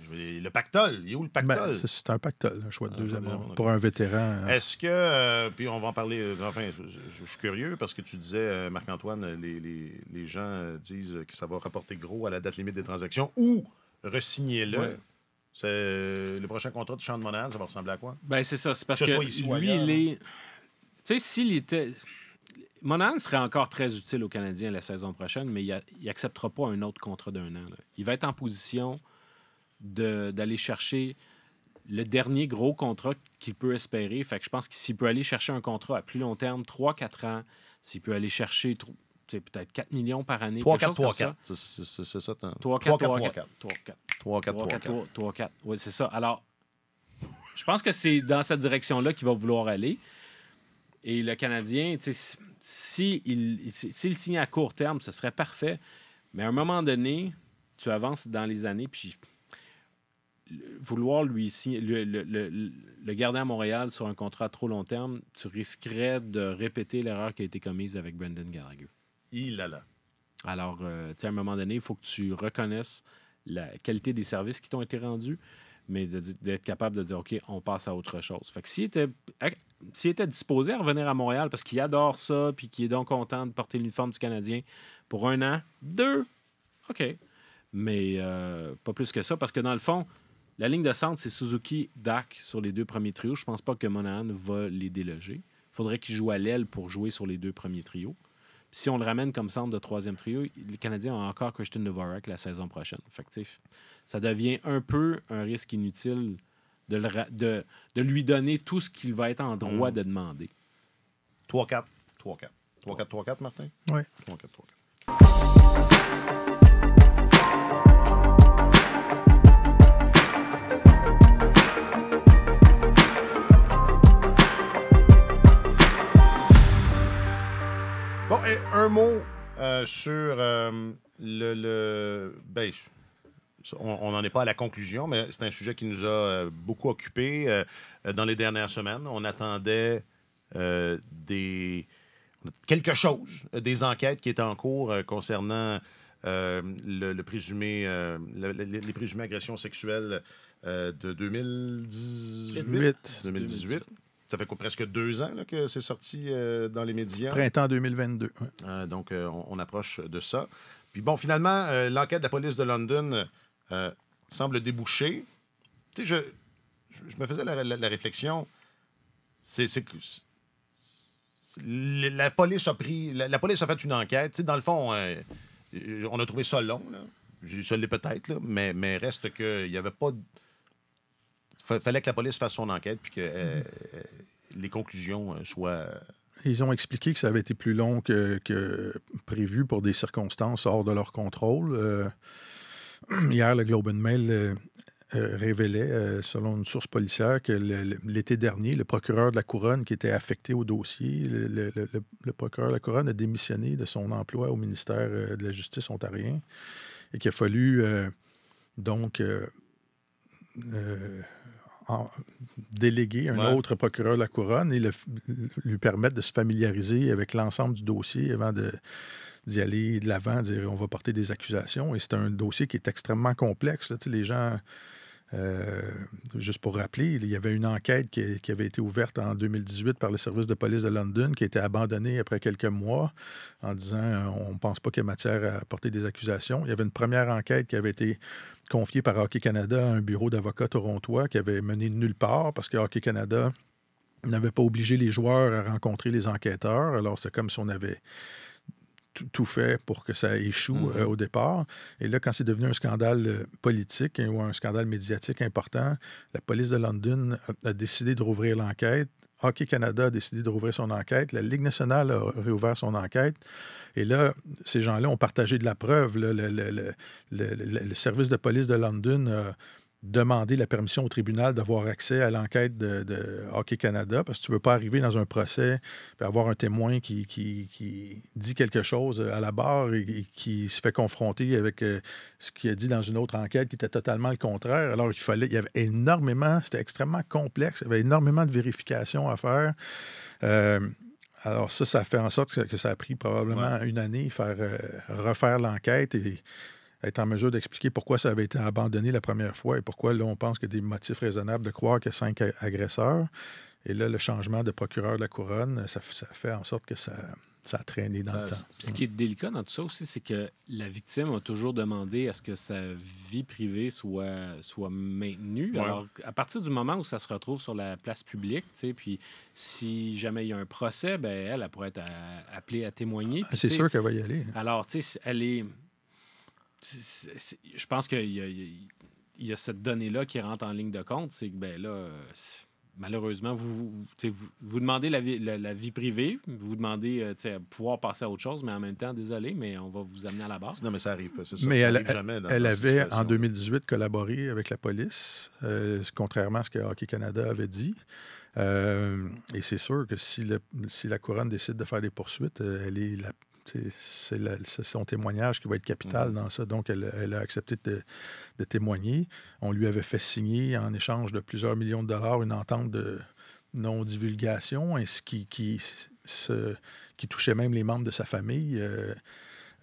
le pactole, il est où le ben, pactole? c'est un pactole, un choix de deuxième pour un vétéran. Hein. Est-ce que, euh, puis on va en parler, euh, enfin, je, suis curieux parce que tu disais, euh, Marc-Antoine, les, gens disent que ça va rapporter gros à la date limite des transactions ou resigner-le. Le prochain contrat de Sean Monahan, ça va ressembler à quoi? Ben, c'est ça. C'est parce que, lui, il hein. est sais, s'il était. Monahan serait encore très utile aux Canadiens la saison prochaine, mais il n'acceptera pas un autre contrat d'un an. Il va être en position d'aller chercher le dernier gros contrat qu'il peut espérer. Fait que je pense que s'il peut aller chercher un contrat à plus long terme, 3-4 ans, s'il peut aller chercher peut-être 4 millions par année. 3-4-3-4. C'est ça. 3-4-3-4. 3-4-3-4. 3-4. Oui, c'est ça. Alors, je pense que c'est dans cette direction-là qu'il va vouloir aller. Et le Canadien, si il, s'il signait à court terme, ce serait parfait. Mais à un moment donné, tu avances dans les années, puis vouloir lui signer, le, garder à Montréal sur un contrat trop long terme, tu risquerais de répéter l'erreur qui a été commise avec Brendan Gallagher. Il a là. Alors, euh, à un moment donné, il faut que tu reconnaisses la qualité des services qui t'ont été rendus mais d'être capable de dire, OK, on passe à autre chose. Fait que s'il était, disposé à revenir à Montréal parce qu'il adore ça, puis qu'il est donc content de porter l'uniforme du Canadien pour un an, deux, OK. Mais euh, pas plus que ça, parce que dans le fond, la ligne de centre, c'est Suzuki, Dak sur les deux premiers trios. Je pense pas que Monahan va les déloger. Faudrait qu'il joue à l'aile pour jouer sur les deux premiers trios. si on le ramène comme centre de troisième trio, les Canadiens ont encore Christian Dvorak la saison prochaine. Fait ça devient un peu un risque inutile de, de, lui donner tout ce qu'il va être en droit mm. de demander. 3-4. 3-4. 3-4, 3-4, Martin? Oui. 3-4, 3-4. Bon, et un mot euh, sur euh, le, le. Ben, on n'en est pas à la conclusion, mais c'est un sujet qui nous a euh, beaucoup occupés euh, euh, dans les dernières semaines. On attendait des, quelque chose, des enquêtes qui étaient en cours concernant le, présumé, les présumées agressions sexuelles de 2018, 2018. Ça fait presque deux ans que c'est sorti dans les médias. Printemps 2022. donc, on, on, approche de ça. Puis bon, finalement, l'enquête de la police de London euh, semble déboucher. Tu sais, je, je, me faisais la, réflexion. C'est que la police a pris, la, police a fait une enquête. sais, dans le fond, euh, on a trouvé ça long. Là. Ça l'est peut-être, mais, mais reste qu'il n'y avait pas. Il fallait que la police fasse son enquête puis que euh, les conclusions soient. Ils ont expliqué que ça avait été plus long que, prévu pour des circonstances hors de leur contrôle. Hier, le Globe and Mail euh, euh, révélait, euh, selon une source policière, que l'été dernier, le procureur de la Couronne qui était affecté au dossier, le, procureur de la Couronne a démissionné de son emploi au ministère de la Justice ontarien et qu'il a fallu donc déléguer un autre procureur de la Couronne et lui permettre de se familiariser avec l'ensemble du dossier avant de d'y aller de l'avant, dire on va porter des accusations. Et c'est un dossier qui est extrêmement complexe. les gens. Euh, juste pour rappeler, il y avait une enquête qui, avait été ouverte en 2018 par le service de police de London qui a été abandonnée après quelques mois en disant euh, on ne pense pas qu'il y a matière à porter des accusations. Il y avait une première enquête qui avait été confiée par Hockey Canada à un bureau d'avocats torontois qui avait mené nulle part parce que Hockey Canada n'avait pas obligé les joueurs à rencontrer les enquêteurs. Alors c'est comme si on avait tout, fait pour que ça échoue mm-hmm. euh, au départ. Et là, quand c'est devenu un scandale euh, politique hein, ou un scandale médiatique important, la police de London a, décidé de rouvrir l'enquête. Hockey Canada a décidé de rouvrir son enquête. La Ligue nationale a réouvert son enquête. Et là, ces gens-là ont partagé de la preuve. le, le, service de police de London demander la permission au tribunal d'avoir accès à l'enquête de, Hockey Canada parce que tu ne veux pas arriver dans un procès et avoir un témoin qui, dit quelque chose à la barre et, qui se fait confronter avec euh, ce qu'il a dit dans une autre enquête qui était totalement le contraire. Alors il fallait, il y avait énormément, c'était extrêmement complexe, il y avait énormément de vérifications à faire. Euh, alors ça, ça fait en sorte que, ça a pris probablement une année faire euh, refaire l'enquête et être en mesure d'expliquer pourquoi ça avait été abandonné la première fois et pourquoi là, on pense que des motifs raisonnables de croire qu'il y a cinq agresseurs. Et là, le changement de procureur de la couronne, ça, fait en sorte que ça, ça a traîné dans le temps. Ce qui est délicat dans tout ça aussi, c'est que la victime a toujours demandé à ce que sa vie privée soit, soit maintenue. Alors, à partir du moment où ça se retrouve sur la place publique, puis si jamais il y a un procès, ben, elle, elle pourrait être appelée à témoigner. Ah, c'est sûr qu'elle va y aller. Hein. Alors, tu sais, elle est je pense qu'il y, a, cette donnée-là qui rentre en ligne de compte. C'est que, ben là, malheureusement, vous vous, demandez la vie, privée, vous, demandez demandez euh, pouvoir passer à autre chose, mais en même temps, désolé, mais on va vous amener à la base. Non, mais ça arrive pas, Mais elle, avait, en 2018, collaboré avec la police, euh, contrairement à ce que Hockey Canada avait dit. Euh, et c'est sûr que si, si, la couronne décide de faire des poursuites, elle est la c'est son témoignage qui va être capital mhm. dans ça. Donc, elle, a accepté de, témoigner. On lui avait fait signer, en échange de plusieurs millions de dollars, une entente de non-divulgation, qui, qui, qui touchait même les membres de sa famille. Euh,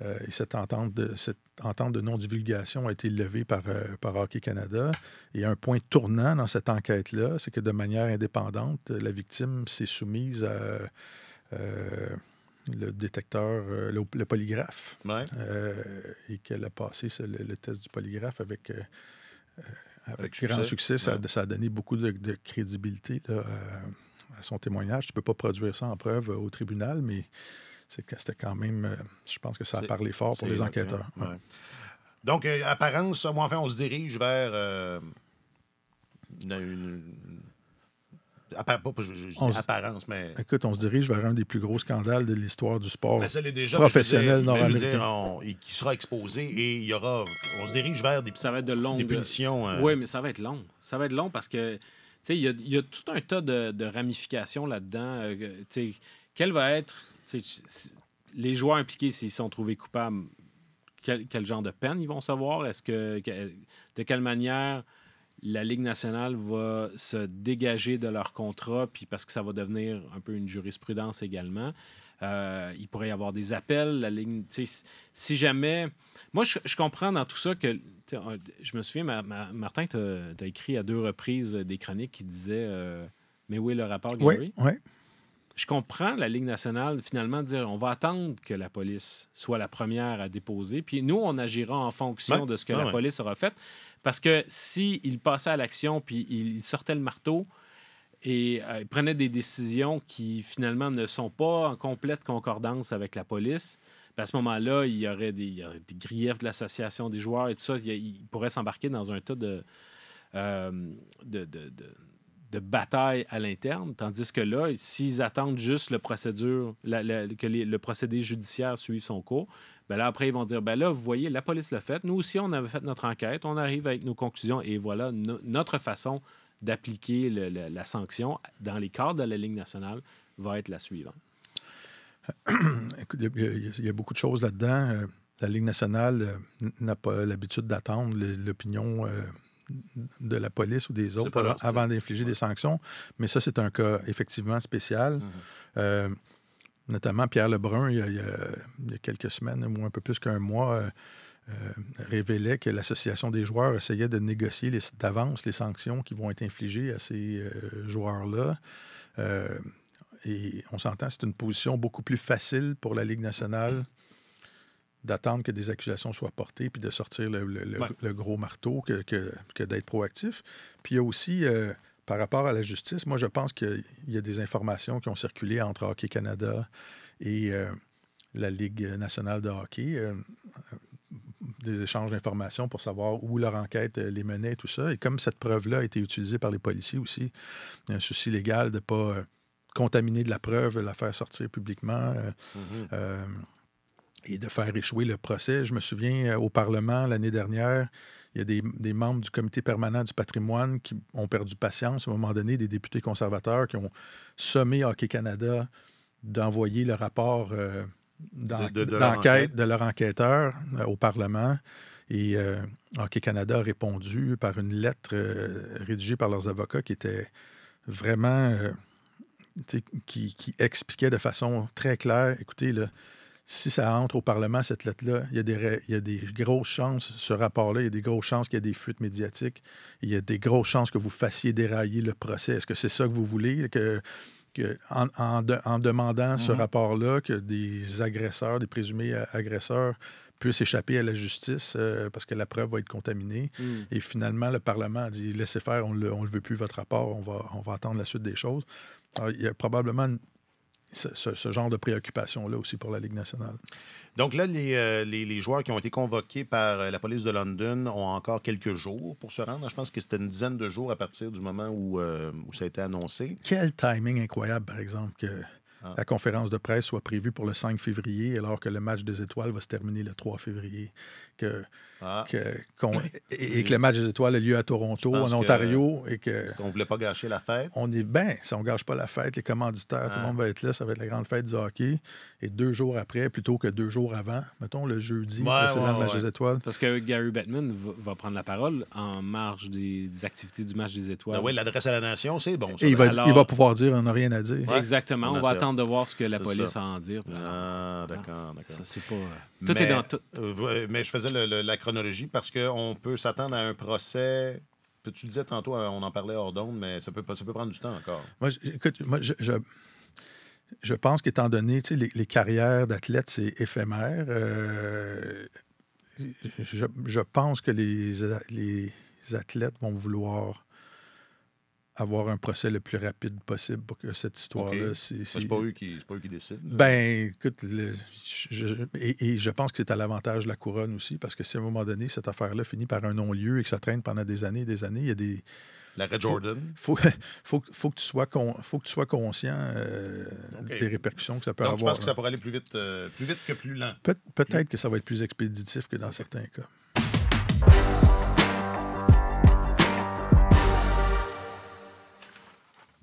euh, et cette entente de, cette entente de non-divulgation a été levée par, euh, par Hockey Canada. Et un point tournant dans cette enquête-là, c'est que de manière indépendante, la victime s'est soumise à le détecteur, euh, le, polygraphe, euh, et qu'elle a passé le, test du polygraphe avec, euh, avec, grand succès. ça, a donné beaucoup de, crédibilité à son témoignage. Tu ne peux pas produire ça en preuve au tribunal, mais c'était quand même, je pense que ça a parlé fort pour les enquêteurs. Donc, apparence, enfin, on se dirige vers une apparence, mais. Écoute, on se dirige vers un des plus gros scandales de l'histoire du sport professionnel nord-américain. Qui sera exposé et il y aura. On se dirige vers des, ça va être de longues, punitions. Euh, euh. Oui, mais ça va être long. Ça va être long parce que. Il y, a tout un tas de, ramifications là-dedans. Euh, quelle va être. Les joueurs impliqués, s'ils sont trouvés coupables, quel, quel, genre de peine ils vont savoir? Est-ce que. De quelle manière la Ligue nationale va se dégager de leur contrat, puis parce que ça va devenir un peu une jurisprudence également. Euh, il pourrait y avoir des appels. La ligne, si jamais. Moi, je, comprends dans tout ça que. Je me souviens, ma, Martin, tu as, écrit à deux reprises des chroniques qui disaient euh, Mais où est le rapport Gary? oui je comprends la Ligue nationale finalement dire on va attendre que la police soit la première à déposer, puis nous, on agira en fonction de ce que ah la police aura fait. Parce que s'il passait à l'action puis il sortait le marteau, et euh, prenait des décisions qui finalement ne sont pas en complète concordance avec la police. Ben, à ce moment-là, il, y aurait des, griefs de l'association des joueurs et tout ça. Il, pourrait s'embarquer dans un tas de euh, de bataille à l'interne, tandis que là, s'ils attendent juste le procédure, que le procédé judiciaire suive son cours, ben là, après, ils vont dire, ben là, vous voyez, la police l'a fait, nous aussi, on avait fait notre enquête, on arrive avec nos conclusions, et voilà notre façon d'appliquer la sanction dans les cadres de la ligne nationale va être la suivante. il y a beaucoup de choses là-dedans. Euh, la Ligue nationale euh, n'a pas l'habitude d'attendre l'opinion euh, de la police ou des autres avant d'infliger des sanctions. Mais ça, c'est un cas effectivement spécial. Mm-hmm. Euh, notamment Pierre Lebrun, il y, a, quelques semaines ou un peu plus qu'un mois, euh, euh, révélait que l'Association des joueurs essayait de négocier d'avance les sanctions qui vont être infligées à ces joueurs-là et on s'entend, c'est une position beaucoup plus facile pour la Ligue nationale d'attendre que des accusations soient portées, puis de sortir le, gros marteau que, d'être proactif. Puis il y a aussi, euh, par rapport à la justice, moi je pense qu'il y a des informations qui ont circulé entre Hockey Canada et euh, la Ligue nationale de hockey, euh, des échanges d'informations pour savoir où leur enquête les menait, tout ça. Et comme cette preuve-là a été utilisée par les policiers aussi, il y a un souci légal de ne pas contaminer de la preuve, la faire sortir publiquement. Mm-hmm et de faire échouer le procès. Je me souviens, euh, au Parlement, l'année dernière, il y a des, membres du comité permanent du patrimoine qui ont perdu patience à un moment donné, des députés conservateurs qui ont sommé Hockey Canada d'envoyer le rapport euh, d'enquête de, leur enquêteur euh, au Parlement. Et Hockey Canada a répondu par une lettre rédigée par leurs avocats qui était vraiment... Qui, expliquait de façon très claire, écoutez, là, si ça entre au Parlement, cette lettre-là, il, il, y a des grosses chances, ce rapport-là, il y a des grosses chances qu'il y ait des fuites médiatiques. Il y a des grosses chances que vous fassiez dérailler le procès. Est-ce que c'est ça que vous voulez? Que, en, en, demandant ce mhm. rapport-là, que des agresseurs, des présumés agresseurs, puissent échapper à la justice euh, parce que la preuve va être contaminée. Mm. Et finalement, le Parlement a dit laissez faire, on ne veut plus, votre rapport, on va, on va attendre la suite des choses. il y a probablement ce, genre de préoccupation-là aussi pour la Ligue nationale. Donc là, les, euh, joueurs qui ont été convoqués par euh, la police de London ont encore quelques jours pour se rendre. Je pense que c'était une dizaine de jours à partir du moment où, euh, ça a été annoncé. Quel timing incroyable, par exemple, que ah. la conférence de presse soit prévue pour le 5 février alors que le match des étoiles va se terminer le 3 février. Que ah. et, que le match des étoiles a lieu à Toronto, en Ontario. et que, on ne voulait pas gâcher la fête. On est bien, si on ne gâche pas la fête, les commanditaires, tout le ah. monde va être là, ça va être la grande fête du hockey et deux jours après plutôt que deux jours avant, mettons le jeudi précédent match des étoiles. Parce que Gary Batman va, prendre la parole en marge des, activités du match des étoiles. Ben oui, l'adresse à la nation, c'est bon. il va, pouvoir dire on n'a rien à dire. Exactement, on va attendre de voir ce que la police ça. en dire. Ah, d'accord, d'accord. pas... Euh, tout est dans tout. Euh, mais je faisais la chronologie parce qu'on peut s'attendre à un procès tu disais tantôt, euh, on en parlait hors d'onde, mais ça peut, ça peut prendre du temps encore. Moi, écoute, moi, je, je pense qu'étant donné les, les carrières d'athlètes, c'est éphémère. Euh, je, pense que les, athlètes vont vouloir avoir un procès le plus rapide possible pour que cette histoire-là. C'est pas, eux qui, qui décident. Ben, écoute, et, et, je pense que c'est à l'avantage de la couronne aussi, parce que si à un moment donné, cette affaire-là finit par un non-lieu et que ça traîne pendant des années et des années, il y a des Red Jordan. Faut, faut, que tu sois faut que sois conscient euh, des répercussions que ça peut avoir. Je pense que ça pourrait aller plus vite, euh, plus vite que plus lent. Peut-être que ça va être plus expéditif que dans certains cas.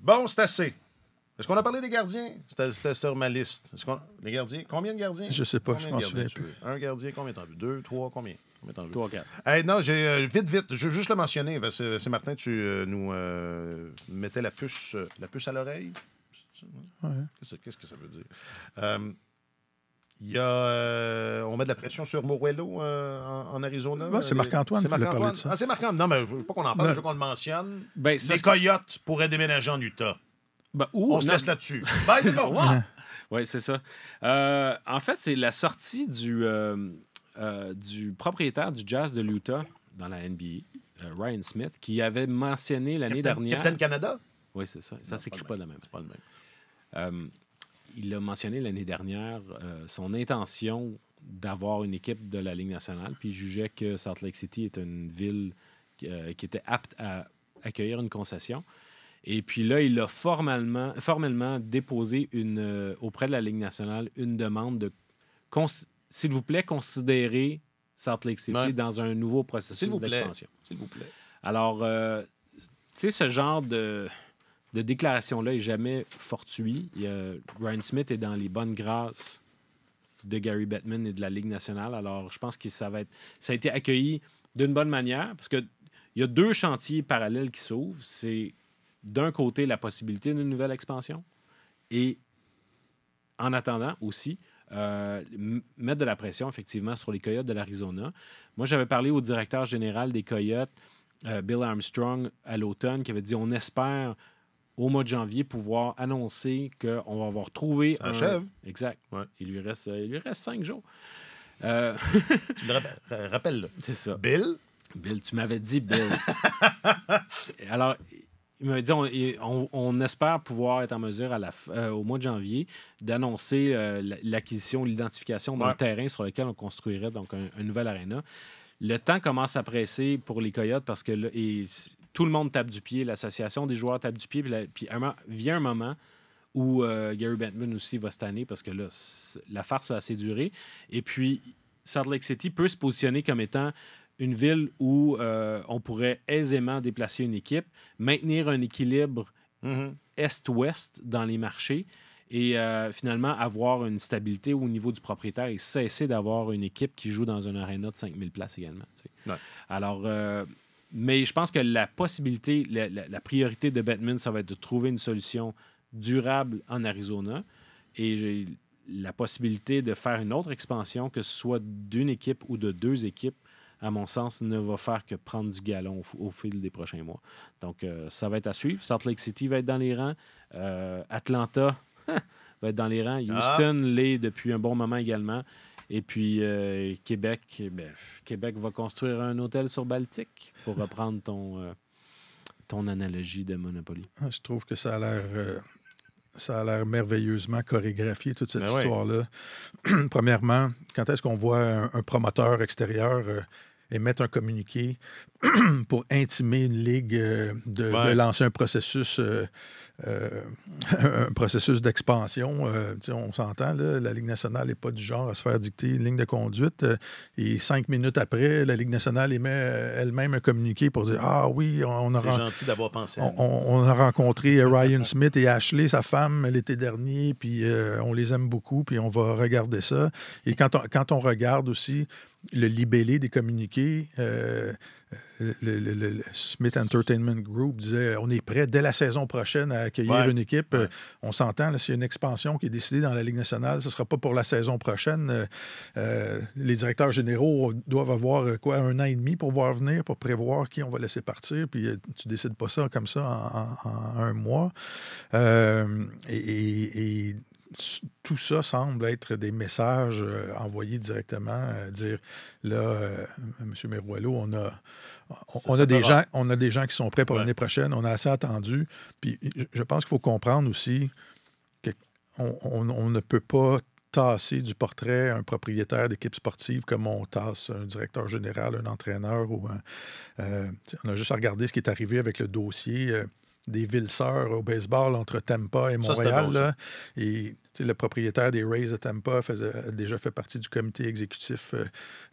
Bon, c'est assez. Est-ce qu'on a parlé des gardiens? C'était sur ma liste. Les gardiens? Combien de gardiens? Je sais pas, je m'en Un gardien, combien de as Deux, trois, combien? non, euh, vite, vite. Je veux juste le mentionner c'est euh, Martin, tu euh, nous mettais la puce, la puce à l'oreille. Qu'est-ce, que ça veut dire? Il y a, on met de la pression sur Morello en, Arizona. c'est Marc-Antoine qui Marc ça. Ah, c'est Marc-Antoine. Non, mais je veux pas qu'on en parle, je veux qu'on le mentionne. Ben, Les Coyotes pourraient déménager en Utah. Ben, où, on se laisse là-dessus. ouais. Oui, c'est ça. en fait, c'est la sortie du euh, du propriétaire du Jazz de l'Utah dans la NBA, euh, Ryan Smith, qui avait mentionné l'année dernière. Captain Canada? Oui, c'est ça. Ça ne s'écrit pas, de la même. le même. Euh, il a mentionné l'année dernière son intention d'avoir une équipe de la Ligue nationale, puis il jugeait que Salt Lake City est une ville qui était apte à accueillir une concession. Et puis là, il a formellement, formellement déposé une, auprès de la Ligue nationale une demande de, s'il vous plaît, considérez Salt Lake City dans un nouveau processus d'expansion. S'il vous plaît. Alors, euh, tu sais, ce genre de, déclaration-là n'est jamais fortuit. Il Ryan Smith est dans les bonnes grâces de Gary Bettman et de la Ligue nationale. Alors, je pense que ça va être, ça a été accueilli d'une bonne manière parce que il y a deux chantiers parallèles qui s'ouvrent. C'est d'un côté la possibilité d'une nouvelle expansion et en attendant aussi euh, mettre de la pression effectivement sur les Coyotes de l'Arizona. Moi, j'avais parlé au directeur général des Coyotes, euh, Bill Armstrong, à l'automne, qui avait dit on espère au mois de janvier pouvoir annoncer qu'on va avoir trouvé un, chef. Exact. Il, lui reste, euh, lui reste cinq jours. tu me rappelles, rappelle C'est ça. Bill? Bill, tu m'avais dit Bill. Alors, il m'avait dit on, espère pouvoir être en mesure à la, euh, au mois de janvier d'annoncer euh, l'acquisition, l'identification d'un terrain sur lequel on construirait donc un, nouvel aréna. Le temps commence à presser pour les Coyotes parce que tout le monde tape du pied, l'association des joueurs tape du pied, puis, vient un moment où euh, Gary Bentman aussi va stanner parce que là, la farce a assez duré. Et puis, Salt Lake City peut se positionner comme étant une ville où euh, on pourrait aisément déplacer une équipe, maintenir un équilibre mhm. est-ouest dans les marchés et euh, finalement avoir une stabilité au niveau du propriétaire et cesser d'avoir une équipe qui joue dans un aréna de 5000 places également. Alors, euh, mais je pense que la possibilité, la, la, priorité de Batman, ça va être de trouver une solution durable en Arizona et la possibilité de faire une autre expansion, que ce soit d'une équipe ou de deux équipes, à mon sens, ne va faire que prendre du galon au, fil des prochains mois. Donc, euh, ça va être à suivre. Salt Lake City va être dans les rangs. Euh, Atlanta va être dans les rangs. Ah! Houston l'est depuis un bon moment également. Et puis, euh, Québec, ben, Québec va construire un hôtel sur Baltique, pour reprendre ton, ton analogie de Monopoly. Ah, je trouve que ça a l'air ça a l'air merveilleusement chorégraphié, toute cette ben histoire-là. Premièrement, quand est-ce qu'on voit un, promoteur extérieur émettre un communiqué pour intimer une ligue euh, de, lancer un processus, euh, euh, processus d'expansion. on s'entend, la Ligue nationale n'est pas du genre à se faire dicter une ligne de conduite. et cinq minutes après, la Ligue nationale émet elle-même un communiqué pour dire Ah oui, on, a, gentil d'avoir pensé on, a rencontré Ryan Smith et Ashley, sa femme, l'été dernier, puis on les aime beaucoup, puis on va regarder ça. Et quand quand on regarde aussi, le libellé des communiqués, euh, euh, le, Smith Entertainment Group disait on est prêt dès la saison prochaine à accueillir une équipe. Euh, on s'entend, s'il y a une expansion qui est décidée dans la Ligue nationale, ce ne sera pas pour la saison prochaine. les directeurs généraux doivent avoir quoi, un an et demi pour voir venir, pour prévoir qui on va laisser partir. Puis tu décides pas ça comme ça en, un mois. et tout ça semble être des messages euh, envoyés directement, euh, dire là, euh, M. on a, on, a des gens, on a des gens qui sont prêts pour l'année prochaine, on a assez attendu. Puis je pense qu'il faut comprendre aussi qu'on on, ne peut pas tasser du portrait un propriétaire d'équipe sportive comme on tasse un directeur général, un entraîneur. Ou on a juste à regarder ce qui est arrivé avec le dossier des villes sœurs au baseball entre Tampa et Montréal. et le propriétaire des Rays de Tampa faisait, a déjà fait partie du comité exécutif euh,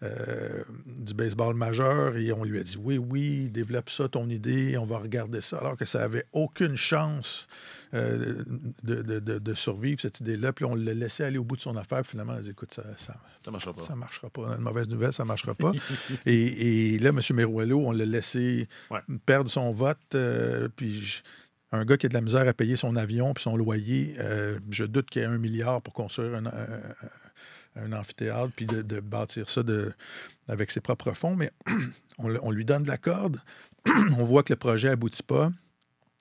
euh, du baseball majeur et on lui a dit oui, oui, développe ça, ton idée, on va regarder ça, alors que ça n'avait aucune chance euh, de, de, de, survivre, cette idée-là. Puis on l'a laissé aller au bout de son affaire. finalement, on dit écoute, ça ne ça, marchera pas. Ça marchera pas. Une mauvaise nouvelle, ça ne marchera pas. et, là, M. Meruelo, on l'a laissé perdre son vote. puis un gars qui a de la misère à payer son avion puis son loyer, euh, je doute qu'il y ait un milliard pour construire un, amphithéâtre puis de, bâtir ça de, avec ses propres fonds. Mais on, lui donne de la corde. on voit que le projet aboutit pas.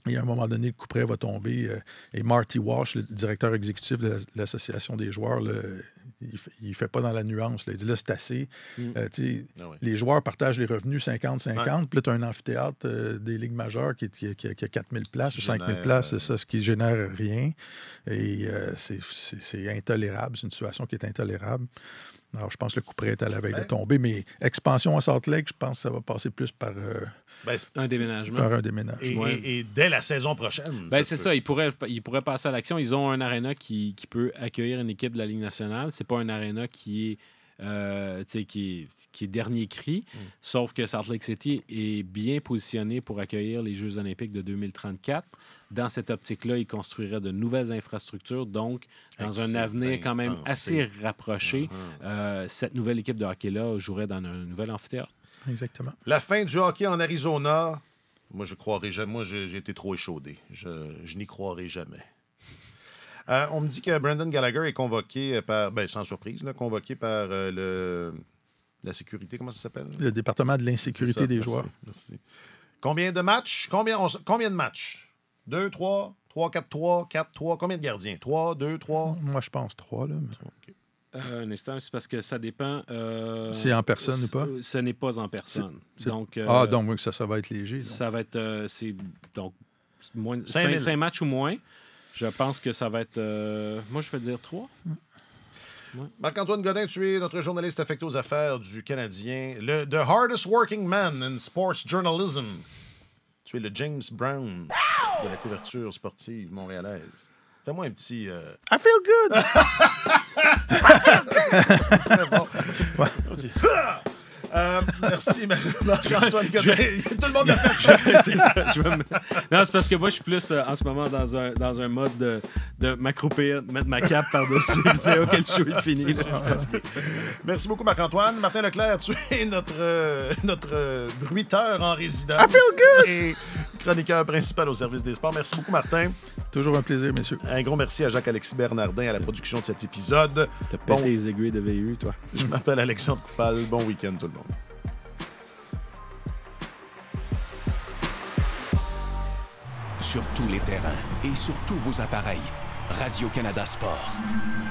Et à un moment donné, le coup près va tomber. Euh, et Marty Walsh, le directeur exécutif de l'association des joueurs, le, il ne fait pas dans la nuance. Il dit là, c'est assez. Mm. Euh, ah les joueurs partagent les revenus 50-50. Puis tu as un amphithéâtre euh, des Ligues majeures qui, a 4000 places ou 5000 places, euh, ça, ce qui génère rien. Et c'est intolérable. C'est une situation qui est intolérable. Alors, je pense que le coup prêt est à la veille de ben. tomber, mais expansion à Salt Lake, je pense que ça va passer plus par. Euh, ben, un déménagement. Et, dès la saison prochaine. Ben, c'est ça. Ils pourraient, passer à l'action. Ils ont un aréna qui, peut accueillir une équipe de la Ligue nationale. C'est pas un aréna euh, qui est. qui, dernier cri, hmm. sauf que Salt Lake City est bien positionné pour accueillir les Jeux olympiques de 2034 dans cette optique-là, ils construiraient de nouvelles infrastructures. Donc, dans un avenir quand même assez rapproché, uh-huh. euh, cette nouvelle équipe de hockey-là jouerait dans un nouvel amphithéâtre. Exactement. La fin du hockey en Arizona, moi, je croirais jamais. Moi, j'ai été trop échaudé. Je, n'y croirais jamais. Euh, on me dit que Brandon Gallagher est convoqué par, ben, sans surprise, convoqué par euh, le, la sécurité, comment ça s'appelle? Le département de l'insécurité des joueurs. Combien de matchs? combien de matchs? 2, 3, 3, 4, 3, 4, 3. Combien de gardiens? 3, 2, 3? Moi, je pense 3. Là, euh, un instant, c'est parce que ça dépend. Euh, c'est en personne ou pas? Ce n'est pas en personne. Donc, euh, ah, donc ça, ça va être léger. Ça va être. c'est, donc, moins, 5, matchs ou moins. Je pense que ça va être. moi, je vais dire 3. Marc-Antoine Godin, tu es notre journaliste affecté aux affaires du Canadien, le The Hardest Working Man in Sports Journalism. Tu es le James Brown. Ah! de la couverture sportive montréalaise. Fais-moi un petit. Euh, I feel good! I feel good! Euh, merci, Marc-Antoine Godin. Tout le monde a fait. c'est ça. Non, c'est parce que moi, je suis plus euh, en ce moment dans un, mode de, de m'accroupir, mettre ma cape par-dessus, c'est OK, le show est fini. merci beaucoup, Marc-Antoine. Martin Leclerc, tu es notre, euh, notre bruiteur en résidence. I feel good! Et chroniqueur principal au service des sports. Merci beaucoup, Martin. Toujours un plaisir, messieurs. Un gros merci à Jacques-Alexis Bernardin à la production de cet épisode. T'as bon... les aiguilles de VU, toi. Je m'appelle Alexandre Coupal. Bon week-end, tout le monde. sur tous les terrains et sur tous vos appareils. Radio-Canada Sport.